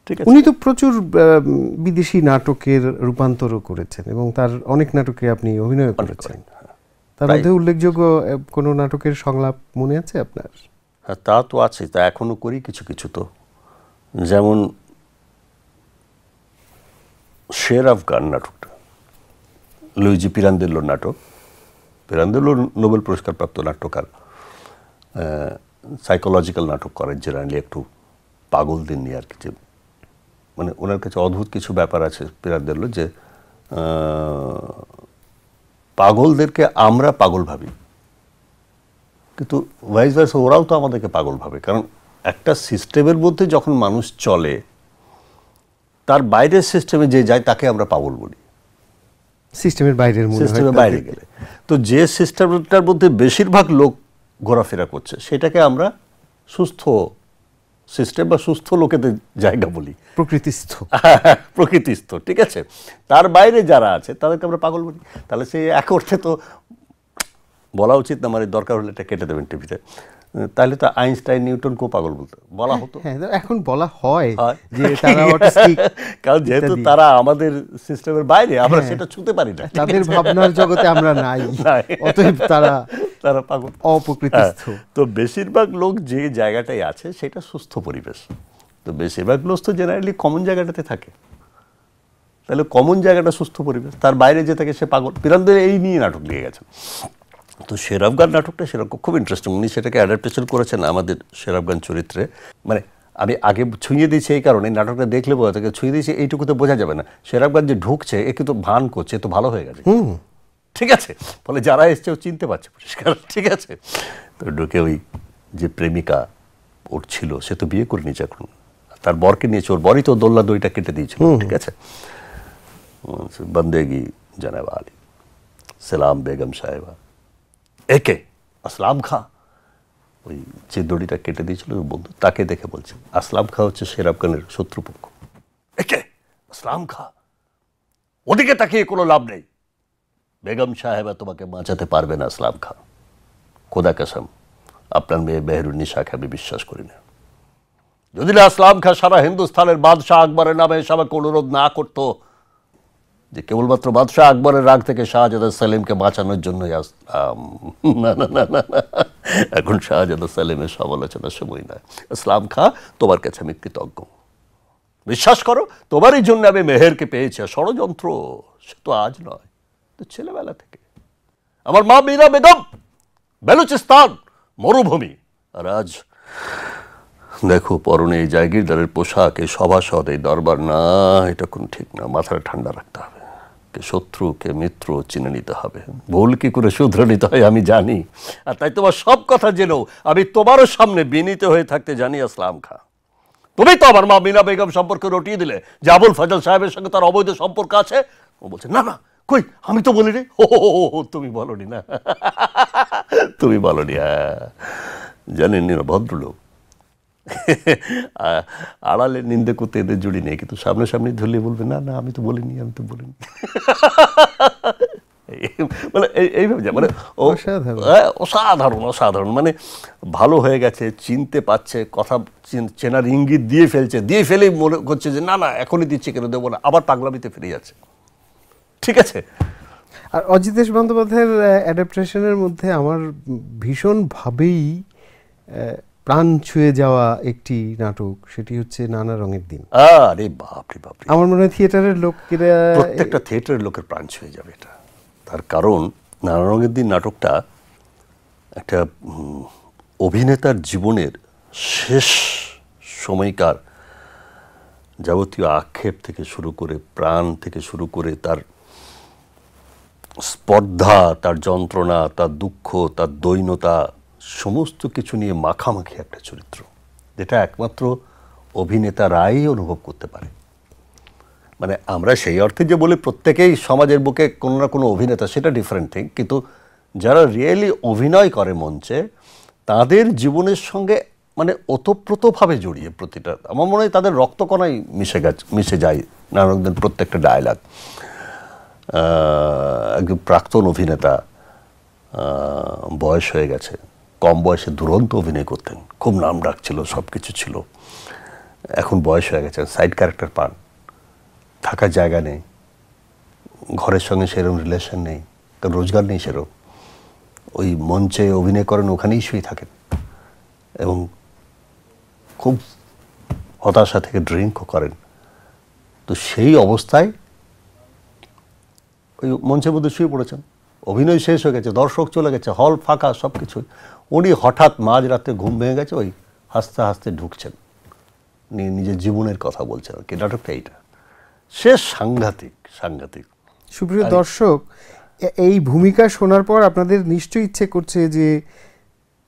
ঠিক আছে উনি তো প্রচুর বিদেশি নাটকের রূপান্তরও করেছেন এবং তার অনেক নাটকে আপনি অভিনয় করেছেন তার মধ্যে উল্লেখযোগ্য কোনো নাটকের সংলাপ মনে আছে আপনার তা তো আছে তা এখনও করি কিছু কিছু তো যেমন শের আফগান নাটকটা লুইজি পিরান্দেল্লোর নাটক পিরান্দেল্লোর নোবেল পুরস্কারপ্রাপ্ত নাট্যকার সাইকোলজিক্যাল নাটক করেন জেনারেলি একটু দিন নিয়ে আর কি যে মানে ওনার কাছে অদ্ভুত কিছু ব্যাপার আছে পিরান্দেল্লো যে পাগলদেরকে আমরা পাগল ভাবি কিন্তু ভাইস ভাইস ওরাও তো আমাদেরকে পাগল ভাবে কারণ একটা সিস্টেমের মধ্যে যখন মানুষ চলে তার বাইরের সিস্টেমে যে যায় তাকে আমরা পাগল বলি সিস্টেমের বাইরের মনে সিস্টেমের বাইরে গেলে তো যে সিস্টেমটার মধ্যে বেশিরভাগ লোক ঘোরাফেরা করছে সেটাকে আমরা সুস্থ সিস্টেম বা সুস্থ লোকেদের জায়গা বলি প্রকৃতিস্থ প্রকৃতিস্থ ঠিক আছে তার বাইরে যারা আছে তাদেরকে আমরা পাগল বলি তাহলে সে এক অর্থে তো বলা উচিত না মানে দরকার হলে এটা কেটে দেবেন টিভিতে তাহলে তো আইনস্টাইন নিউটন কো পাগল বলতো বলা হতো হ্যাঁ, এখন বলা হয় যে তারা অটিস্টিক কারণ যেহেতু তারা আমাদের সিস্টেমের বাইরে আমরা হ্যাঁ। সেটা ছুঁতে পারি না তাদের ভাবনার জগতে আমরা নাই অতএব তারা তারা পাগল অপকৃত হ্যাঁ, তো বেশিরভাগ লোক যে জায়গাটাই আছে সেটা সুস্থ পরিবেশ তো বেশিরভাগ লোক তো জেনারেলি কমন জায়গাটাতে থাকে তাহলে কমন জায়গাটা সুস্থ পরিবেশ তার বাইরে যে থাকে সে পাগল পিরান্দের এই নিয়ে নাটক নিয়ে গেছেন তো শেরাফগান নাটকটা সেরকম খুব ইন্টারেস্টিং উনি সেটাকে অ্যাডাপ্টেশন করেছেন আমাদের শেরাফগান চরিত্রে মানে আমি আগে ছুঁয়ে দিয়েছি এই কারণে নাটকটা দেখলে বোঝা থাকে ছুঁয়ে দিয়েছি এইটুকু তো বোঝা যাবে না শেরাফগান যে ঢুকছে এ কিন্তু ভান করছে তো ভালো হয়ে গেছে ঠিক আছে ফলে যারা এসছে ও চিনতে পারছে পরিষ্কার ঠিক আছে তো ঢুকে ওই যে প্রেমিকা ওর ছিল সে তো বিয়ে করে নিয়েছে এখন তার বরকে নিয়েছে ওর বরই তো দোল্লা দইটা কেটে দিয়েছে ঠিক আছে বন্দেগি জানাবা আলী সালাম বেগম সাহেবা একে আসলাম খাঁ ওই যে দড়িটা কেটে দিয়েছিল ওই বন্ধু তাকে দেখে বলছে আসলাম খা হচ্ছে শের আফগানের শত্রুপক্ষ একে আসলাম খা ওদিকে তাকিয়ে কোনো লাভ নেই বেগম সাহেবা তোমাকে বাঁচাতে পারবে না আসলাম খা খোদা কাসাম আপনার মেয়ে নিশাকে আমি বিশ্বাস করি না যদি না আসলাম খা সারা হিন্দুস্থানের বাদশাহ আকবরের নামে সবাইকে অনুরোধ না করতো যে কেবলমাত্র বাদশাহ আকবরের রাগ থেকে শাহজাদা সালিমকে বাঁচানোর জন্যই আস না না না না এখন শাহজাদা সালিমের সমালোচনার সময় নয় ইসলাম খা তোমার কাছে আমি কৃতজ্ঞ বিশ্বাস করো তোমারই জন্য আমি মেহেরকে পেয়েছি আর ষড়যন্ত্র সে তো আজ নয় তো ছেলেবেলা থেকে আমার মা মীরা বেগম বেলুচিস্তান মরুভূমি আর আজ দেখো পরনে এই জায়গিরদারের পোশাক এই সভাসদ এই দরবার না এটা কোন ঠিক না মাথাটা ঠান্ডা রাখতে হবে কে শত্রু কে মিত্র চিনে নিতে হবে ভুল কি করে শুধরে নিতে হয় আমি জানি আর তাই তোমার সব কথা জেনেও আমি তোমারও সামনে বিনীত হয়ে থাকতে জানি আসলাম খা তুমি তো আমার মা মিনা বেগম সম্পর্কে রটিয়ে দিলে যে আবুল ফজল সাহেবের সঙ্গে তার অবৈধ সম্পর্ক আছে ও বলছে না না কই আমি তো বলিনি ও তুমি বলো না তুমি বলো হ্যাঁ জানেন না ভদ্রলোক আড়ালে নিন্দে করতে এদের জুড়ি নেই কিন্তু সামনাসামনি ধরলে বলবে না না আমি তো বলিনি আমি তো বলিনি মানে এইভাবে যা মানে হ্যাঁ, অসাধারণ অসাধারণ মানে ভালো হয়ে গেছে চিনতে পারছে কথা চেনার ইঙ্গিত দিয়ে ফেলছে দিয়ে ফেলেই মনে করছে যে না না এখনই দিচ্ছে কেন দেবো না আবার পাগলামিতে ফিরে যাচ্ছে ঠিক আছে আর অজিতেশ বন্দ্যোপাধ্যায়ের অ্যাডাপ্টেশনের মধ্যে আমার ভীষণভাবেই প্রাণ ছুঁয়ে যাওয়া একটি নাটক সেটি হচ্ছে নানা রঙের দিন আরে বাপরে বাপরে আমার মনে হয় থিয়েটারের লোকেরা প্রত্যেকটা থিয়েটারের লোকের প্রাণ ছুঁয়ে যাবে এটা তার কারণ নানা রঙের দিন নাটকটা একটা অভিনেতার জীবনের শেষ সময়কার যাবতীয় আক্ষেপ থেকে শুরু করে প্রাণ থেকে শুরু করে তার স্পর্ধা তার যন্ত্রণা তার দুঃখ তার দৈন্যতা সমস্ত কিছু নিয়ে মাখামাখি একটা চরিত্র যেটা একমাত্র অভিনেতা রাই অনুভব করতে পারে মানে আমরা সেই অর্থে যে বলি প্রত্যেকেই সমাজের বুকে কোনো না কোনো অভিনেতা সেটা ডিফারেন্ট থিং কিন্তু যারা রিয়েলি অভিনয় করে মঞ্চে তাদের জীবনের সঙ্গে মানে ওতপ্রোতভাবে জড়িয়ে প্রতিটা আমার মনে হয় তাদের রক্তকণাই মিশে গেছে মিশে যায় নানারকমের প্রত্যেকটা ডায়লগ একজন প্রাক্তন অভিনেতা বয়স হয়ে গেছে কম বয়সে দুরন্ত অভিনয় করতেন খুব নাম ডাক ছিল সব কিছু ছিল এখন বয়স হয়ে গেছেন সাইড ক্যারেক্টার পান থাকার জায়গা নেই ঘরের সঙ্গে সেরকম রিলেশন নেই কারণ রোজগার নেই সেরকম ওই মঞ্চে অভিনয় করেন ওখানেই শুয়ে থাকেন এবং খুব হতাশা থেকে ড্রিঙ্কও করেন তো সেই অবস্থায় ওই মঞ্চের মধ্যে শুয়ে পড়েছেন অভিনয় শেষ হয়ে গেছে দর্শক চলে গেছে হল ফাঁকা সব কিছু উনি হঠাৎ মাঝ রাতে ঘুম ভেঙে গেছে ওই হাসতে হাসতে ঢুকছেন নিয়ে নিজের জীবনের কথা বলছেন আর কি নাটকটা এইটা সে সাংঘাতিক সাংঘাতিক সুপ্রিয় দর্শক এই ভূমিকা শোনার পর আপনাদের নিশ্চয়ই ইচ্ছে করছে যে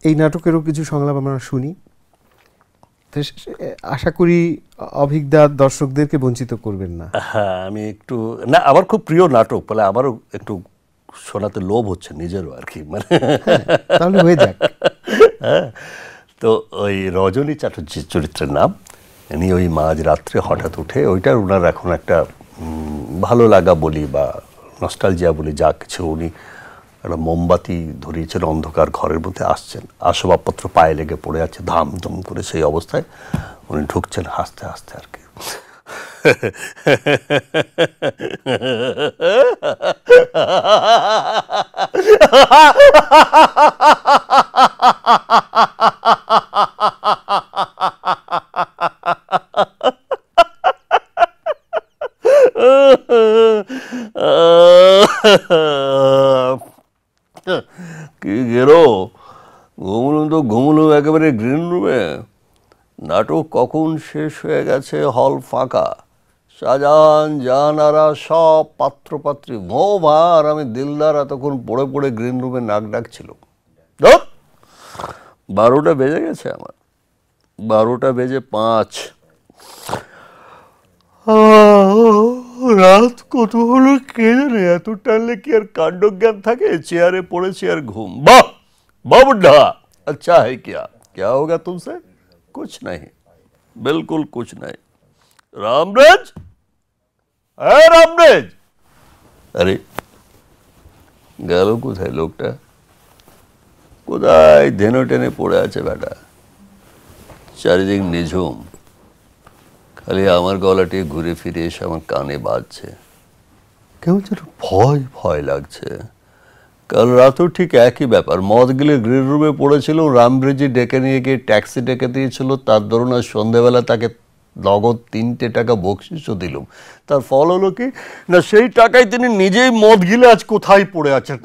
এই নাটকেরও কিছু সংলাপ আমরা শুনি আশা করি অভিজ্ঞতা দর্শকদেরকে বঞ্চিত করবেন না হ্যাঁ আমি একটু না আমার খুব প্রিয় নাটক বলে আমারও একটু শোনাতে লোভ হচ্ছে নিজেরও আর কি মানে তাহলে হয়ে যাক হ্যাঁ তো ওই রজনী চ্যাটার্জির চরিত্রের নাম ইনি ওই মাঝ রাত্রে হঠাৎ উঠে ওইটার ওনার এখন একটা ভালো লাগা বলি বা নস্টালজিয়া বলি যা কিছু উনি একটা মোমবাতি ধরিয়েছেন অন্ধকার ঘরের মধ্যে আসছেন আসবাবপত্র পায়ে লেগে পড়ে আছে ধাম ধুম করে সেই অবস্থায় উনি ঢুকছেন হাসতে হাসতে আর কি Ugh. কখন শেষ হয়ে গেছে হল ফাঁকা শাহজাহান জানারা সব পাত্রপাত্রী মো ভার আমি দিলদার এতক্ষণ পড়ে পড়ে গ্রিন রুমে নাক ডাকছিল বারোটা বেজে গেছে আমার বারোটা বেজে পাঁচ রাত কত হলো কে জানে এত টানলে কি আর কাণ্ডজ্ঞান থাকে চেয়ারে পড়েছি আর ঘুম বাহ বাবুডা আচ্ছা হে কিয়া কে হোগা তুমসে কুছ নাহি बिल्कुल कुछ नहीं रामरेज হ্যাঁ রামরেজ আরে গেল কোথায় লোকটা কোথায় ধেনো টেনে পড়ে আছে বেটা চারিদিক নিঝুম খালি আমার গলাটি ঘুরে ফিরে এসে আমার কানে বাজছে কেমন যেন ভয় ভয় লাগছে কাল রাতেও ঠিক একই ব্যাপার মদ গেলে গ্রিন রুমে পড়েছিল রামব্রিজি ডেকে নিয়ে গিয়ে ট্যাক্সি ডেকে দিয়েছিল তার ধরুন আর সন্ধ্যেবেলা তাকে নগদ তিনটে টাকা বকশিসও দিলুম তার ফল হলো কি না সেই টাকায় তিনি নিজেই মদ গিলে আজ কোথায় পড়ে আছেন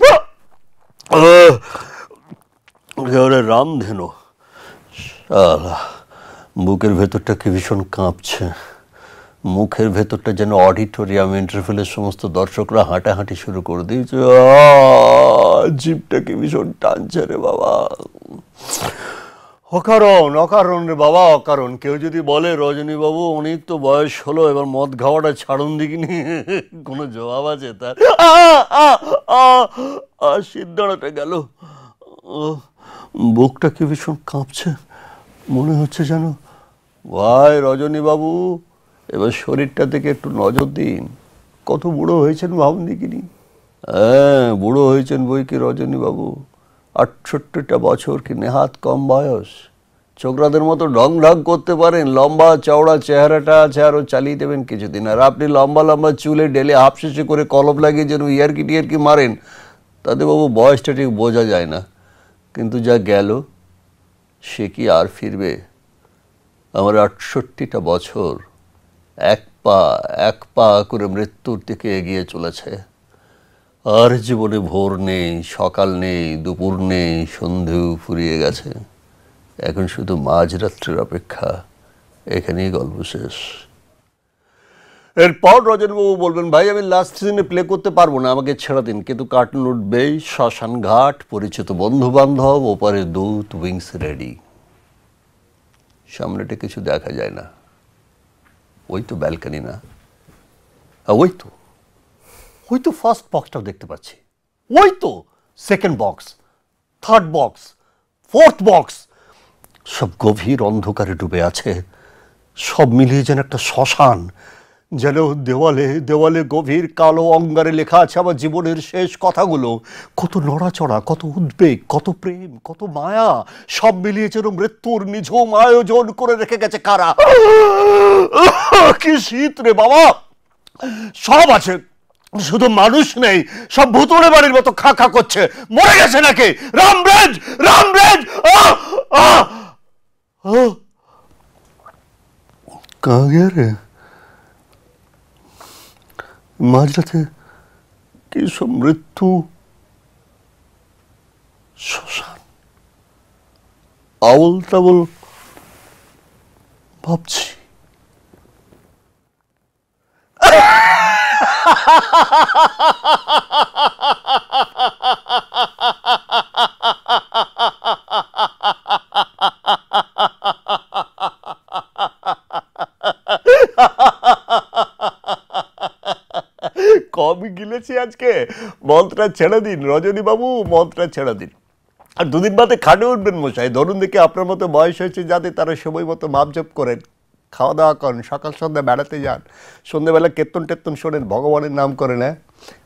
রামধেনু বুকের ভেতরটা কি ভীষণ কাঁপছে মুখের ভেতরটা যেন অডিটোরিয়াম ইন্টারভেলের সমস্ত দর্শকরা হাঁটাহাঁটি শুরু করে দিয়েছে জিপটাকে ভীষণ টানছে রে বাবা অকারণ অকারণ রে বাবা অকারণ কেউ যদি বলে রজনীবাবু অনেক তো বয়স হলো এবার মদ খাওয়াটা ছাড়ুন দিকিনি কোনো জবাব আছে তার সিদ্ধাটা গেল বুকটা কি ভীষণ কাঁপছে মনে হচ্ছে যেন ভাই রজনীবাবু এবার শরীরটা থেকে একটু নজর দিন কত বুড়ো হয়েছেন ভাবুন কিনি হ্যাঁ বুড়ো হয়েছেন বই কি রজনীবাবু আটষট্টিটা বছর কি নেহাত কম বয়স ছোকরাদের মতো ঢং ঢং করতে পারেন লম্বা চওড়া চেহারাটা আছে আরও চালিয়ে দেবেন কিছুদিন আর আপনি লম্বা লম্বা চুলে ডেলে হাফশেষে করে কলম লাগিয়ে যেন ইয়ারকি টিয়ারকি মারেন তাতে বাবু বয়সটা ঠিক বোঝা যায় না কিন্তু যা গেল সে কি আর ফিরবে আমার আটষট্টিটা বছর এক পা এক পা করে মৃত্যুর দিকে এগিয়ে চলেছে আর জীবনে ভোর নেই সকাল নেই দুপুর নেই সন্ধেও ফুরিয়ে গেছে এখন শুধু মাঝরাত্রির অপেক্ষা এখানেই গল্প শেষ এরপর রজনবাবু বলবেন ভাই আমি লাস্ট সিজনে প্লে করতে পারবো না আমাকে ছেড়া দিন কিন্তু কার্টুন উঠবেই শ্মশান ঘাট পরিচিত বন্ধু বান্ধব ওপারে দূত উইংস রেডি সামনেটা কিছু দেখা যায় না ওই তো ব্যালকানি না ওই তো ওই তো ফার্স্ট বক্সটাও দেখতে পাচ্ছি ওই তো second box third box fourth box সব গভীর অন্ধকারে ডুবে আছে সব মিলিয়ে যেন একটা শ্মশান যেন দেওয়ালে দেওয়ালে গভীর কালো অঙ্গারে লেখা আছে আমার জীবনের শেষ কথাগুলো কত নড়াচড়া কত উদ্বেগ কত প্রেম কত মায়া সব মিলিয়ে যেন মৃত্যুর নিঝুম আয়োজন করে রেখে গেছে কারা কি শীত রে বাবা সব আছে শুধু মানুষ নেই সব ভুতুড়ে বাড়ির মতো খা খা করছে মরে গেছে নাকি রামরেজ রামরেজ কাগে রে মাঝরাতে কি সব মৃত্যু শ্মশান আউল তাবল ভাবছি ha ha ha ha ha আমি গিলেছি আজকে মন্ত্রা ছেড়ে দিন রজনীবাবু মন্ত্রা ছেড়ে দিন আর দুদিন বাদে খাটে উঠবেন মশাই ধরুন দেখি আপনার মতো বয়স হয়েছে যাতে তারা সময় মতো মাপজপ করেন খাওয়া দাওয়া করেন সকাল সন্ধ্যা বেড়াতে যান সন্ধ্যেবেলা কেতন টেতন শোনেন ভগবানের নাম করেন হ্যাঁ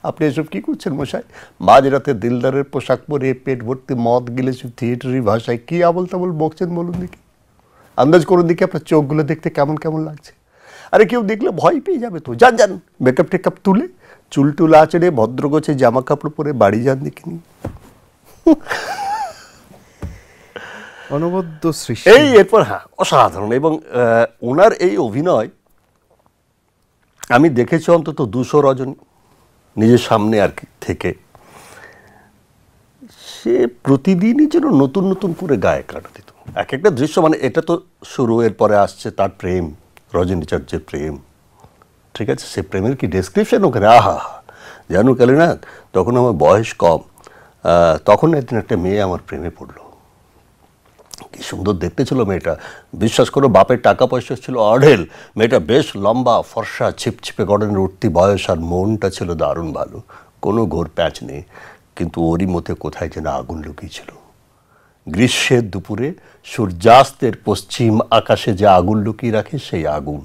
আপনি এসব কী করছেন মশাই মাঝরাতে দিলদারের পোশাক পরে পেট ভর্তি মদ গিলেছি থিয়েটারি ভাষায় কী আবল তাবল বকছেন বলুন দেখি আন্দাজ করুন দেখি আপনার চোখগুলো দেখতে কেমন কেমন লাগছে আরে কেউ দেখলে ভয় পেয়ে যাবে তো যান যান মেকআপ টেকআপ তুলে চুলটুল আচড়ে ভদ্রগোছে জামা কাপড় পরে বাড়ি যান দেখিনি অনবদ্য সৃষ্টি এই এরপর হ্যাঁ অসাধারণ এবং ওনার এই অভিনয় আমি দেখেছি অন্তত দুশো রজন নিজের সামনে আর কি থেকে সে প্রতিদিনই যেন নতুন নতুন করে গায়ে কাটা দিত এক একটা দৃশ্য মানে এটা তো শুরু এরপরে আসছে তার প্রেম রজনীচার্যের প্রেম ঠিক আছে সে প্রেমের কি ডেসক্রিপশন ওকে আহা জানু কালিনাথ তখন আমার বয়স কম তখন একদিন একটা মেয়ে আমার প্রেমে পড়লো কি সুন্দর দেখতে ছিল মেয়েটা বিশ্বাস করো বাপের টাকা পয়সা ছিল অঢেল মেয়েটা বেশ লম্বা ফর্সা ছিপছিপে গড়নের উঠতি বয়স আর মনটা ছিল দারুণ ভালো কোনো ঘোর প্যাঁচ নেই কিন্তু ওরই মধ্যে কোথায় যেন আগুন লুকিয়েছিল গ্রীষ্মের দুপুরে সূর্যাস্তের পশ্চিম আকাশে যে আগুন লুকিয়ে রাখে সেই আগুন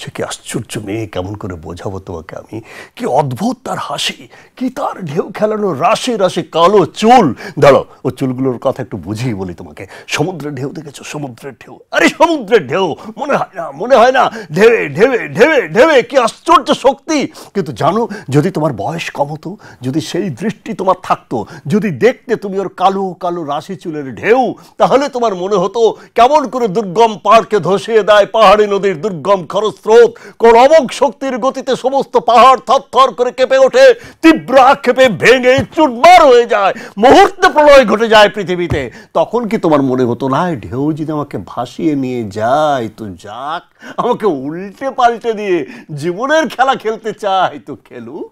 সে কি আশ্চর্য মেয়ে কেমন করে বোঝাবো তোমাকে আমি কি অদ্ভুত তার হাসি কি তার ঢেউ খেলানো রাশে রাশে কালো চুল দাঁড়ো ও চুলগুলোর কথা একটু বুঝিয়ে বলি তোমাকে সমুদ্রের ঢেউ দেখেছো সমুদ্রের ঢেউ আরে সমুদ্রের ঢেউ মনে হয় না মনে হয় না ঢেবে ঢেবে ঢেবে ঢেবে কি আশ্চর্য শক্তি কিন্তু জানো যদি তোমার বয়স কম হতো যদি সেই দৃষ্টি তোমার থাকতো যদি দেখতে তুমি ওর কালো কালো রাশি চুলের ঢেউ তাহলে তোমার মনে হতো কেমন করে দুর্গম পাহাড়কে ধসিয়ে দেয় পাহাড়ি নদীর দুর্গম খরচ স্রোত কোন অমোঘ শক্তির গতিতে সমস্ত পাহাড় থরথর করে কেঁপে ওঠে তীব্র আক্ষেপে ভেঙে চুটবার হয়ে যায় মুহূর্তে প্রলয় ঘটে যায় পৃথিবীতে তখন কি তোমার মনে হতো না ঢেউ যদি আমাকে ভাসিয়ে নিয়ে যায় তো যাক আমাকে উল্টে পাল্টে দিয়ে জীবনের খেলা খেলতে চাই তো খেলুক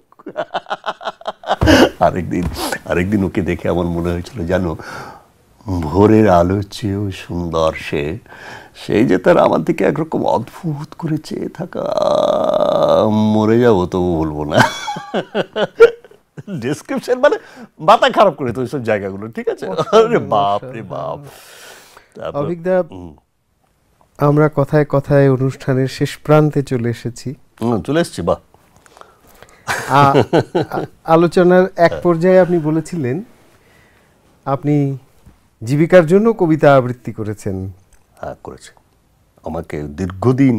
আরেকদিন আরেকদিন ওকে দেখে আমার মনে হয়েছিল জানো ভোরের আলো চেয়েও সুন্দর সে সেই যে তার আমার দিকে একরকম অদ্ভুত করে চেয়ে থাকা মরে যাবো তবু বলবো না ডিসক্রিপশন মানে মাথা খারাপ করে তো ওইসব জায়গাগুলো ঠিক আছে আরে বাপ রে বাপ আমরা কথায় কথায় অনুষ্ঠানের শেষ প্রান্তে চলে এসেছি চলে এসেছি বা আলোচনার এক হ্যাঁ। পর্যায়ে আপনি বলেছিলেন আপনি জীবিকার জন্য কবিতা আবৃত্তি করেছেন করেছে আমাকে দীর্ঘদিন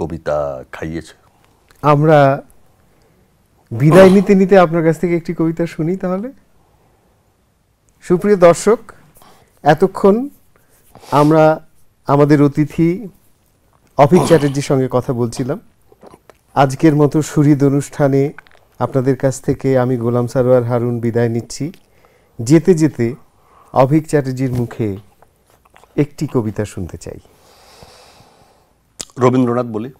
কবিতা খাইয়েছে আমরা বিদায় নিতে নিতে আপনার কাছ থেকে একটি কবিতা শুনি তাহলে সুপ্রিয় দর্শক এতক্ষণ আমরা আমাদের অতিথি অফিস চ্যাটার্জির সঙ্গে কথা বলছিলাম আজকের মতো সুরিদ অনুষ্ঠানে আপনাদের কাছ থেকে আমি গোলাম সারোয়ার হারুন বিদায় নিচ্ছি যেতে যেতে অভিক চ্যাটার্জির মুখে একটি কবিতা শুনতে চাই রবীন্দ্রনাথ বলি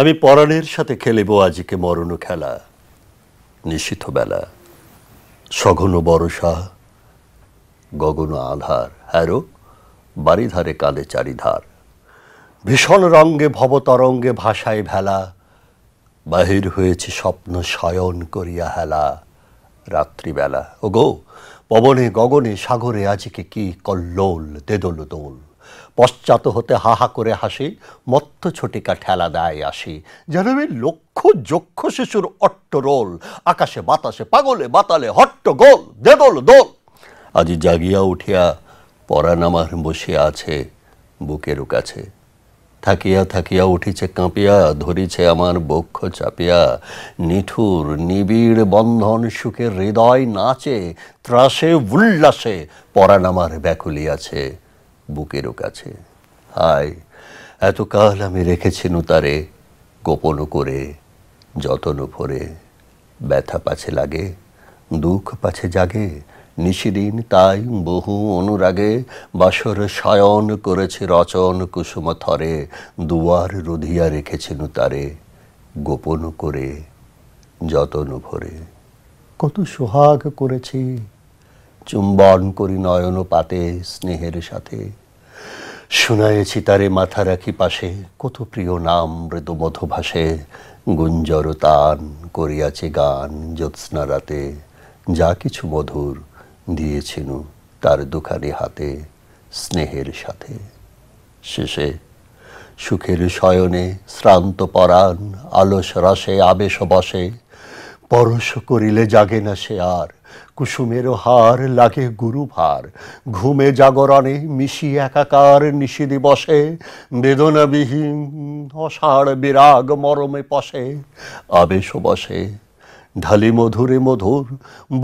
আমি পরাণের সাথে খেলেব আজকে মরণ খেলা নিশিত বেলা সঘন বরষা গগন আধার হ্যারো বাড়িধারে কালে চারিধার ভীষণ রঙ্গে ভবতরঙ্গে ভাষায় ভেলা বাহির হয়েছে স্বপ্ন শয়ন করিয়া হেলা রাত্রিবেলা ও গো পবনে গগনে সাগরে আজিকে কি কল্লোল দেদোল দোল পশ্চাৎ হতে হাহা করে হাসে মত্ত ছোটিকা ঠেলা দেয় আসে যেন লক্ষ যক্ষ শিশুর অট্টরোল আকাশে বাতাসে পাগলে বাতালে হট্টগোল দেদোল দোল আজি জাগিয়া উঠিয়া পরাণ আমার বসে আছে বুকেরও কাছে থাকিয়া থাকিয়া উঠিছে কাঁপিয়া ধরিছে আমার বক্ষ চাপিয়া নিঠুর নিবিড় বন্ধন সুখে হৃদয় নাচে ত্রাসে উল্লাসে পরাণ আমার ব্যাকুলি আছে বুকেরও কাছে হায় এতকাল আমি রেখেছি নুতারে গোপন করে যতন ভরে ব্যথা পাছে লাগে দুঃখ পাছে জাগে নিশিদিন তাই বহু অনুরাগে বাসর শায়ন করেছে রচন কুসুমথরে দুয়ার রুধিয়া রেখেছেন তারে গোপন করে যতন ভরে কত সোহাগ করেছি চুম্বন করি নয়ন পাতে স্নেহের সাথে শুনাইছি তারে মাথা রাখি পাশে কত প্রিয় নাম মৃদু মধুভাষে গুঞ্জর তান করিয়াছে গান জ্যোৎস্না রাতে যা কিছু মধুর দিয়েছেন তার দোকানে হাতে স্নেহের সাথে শেষে সুখের শয়নে শ্রান্ত পরাণ আলস রসে আবেশ বসে পরশ করিলে জাগে না সে আর কুসুমেরও হার লাগে গুরুভার ঘুমে জাগরণে মিশি একাকার নিশি দিবসে বেদনাবিহীন অষাঢ় বিরাগ মরমে পশে আবেশ বসে ঢালি মধুরে মধুর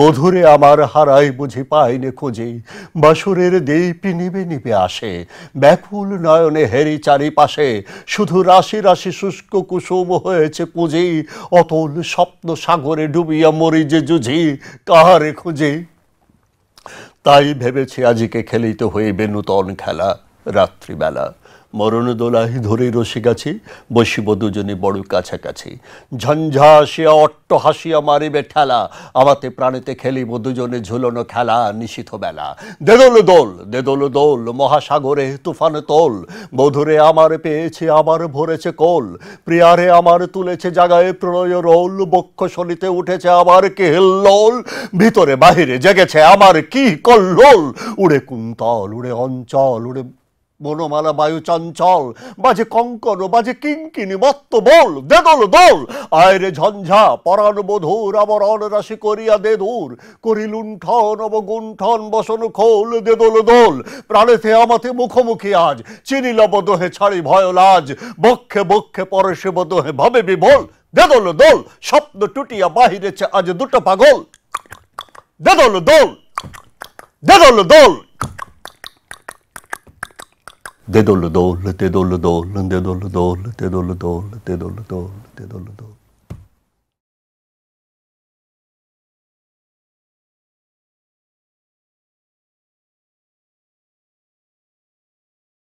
বধুরে আমার হারায় বুঝি পাইনে খোঁজে বাসুরের দেপি নিবে নিবে আসে ব্যাকুল নয়নে হেরি চারিপাশে শুধু রাশি রাশি শুষ্ক কুসুম হয়েছে পুঁজি অতল স্বপ্ন সাগরে ডুবিয়া মরি যে জুঝি কাহারে খুঁজে তাই ভেবেছে আজিকে খেলিতে হইবে নূতন খেলা রাত্রিবেলা দোলাহি ধরে রসে গেছে বসিব দুজনে বড় কাছাকাছি ঝঞ্ঝা হাসিয়া অট্ট হাসিয়া মারিবে ঠেলা আমাতে প্রাণেতে খেলিব দুজনে ঝুলনো খেলা নিশিত বেলা দেদল দোল দেদল দোল মহাসাগরে তুফান তোল বধুরে আমার পেয়েছে আমার ভরেছে কোল প্রিয়ারে আমার তুলেছে জাগায় প্রণয় রোল বক্ষ শনিতে উঠেছে আমার কি ভিতরে বাহিরে জেগেছে আমার কি কল্লোল উড়ে কুন্তল উড়ে অঞ্চল উড়ে বনমালা বায়ু চঞ্চল বাজে কঙ্কন বাজে কিঙ্কিনি মত্ত বল দেদল দোল আয়রে ঝঞ্ঝা পরাণ বধূর আবরণ রাশি করিয়া দে দূর করি লুণ্ঠন অবগুণ্ঠন বসন খোল দেদল দোল প্রাণেতে আমাতে মুখোমুখি আজ চিনিল দোহে ছাড়ি ভয় লাজ বক্ষে বক্ষে পরশে দোহে ভাবে বিভোল দেদল দোল স্বপ্ন টুটিয়া বাহিরেছে আজ দুটো পাগল দেদল দোল দেদল দোল Dedolodol, dedolodol, le dedolodol, dedolodol, dedolodol.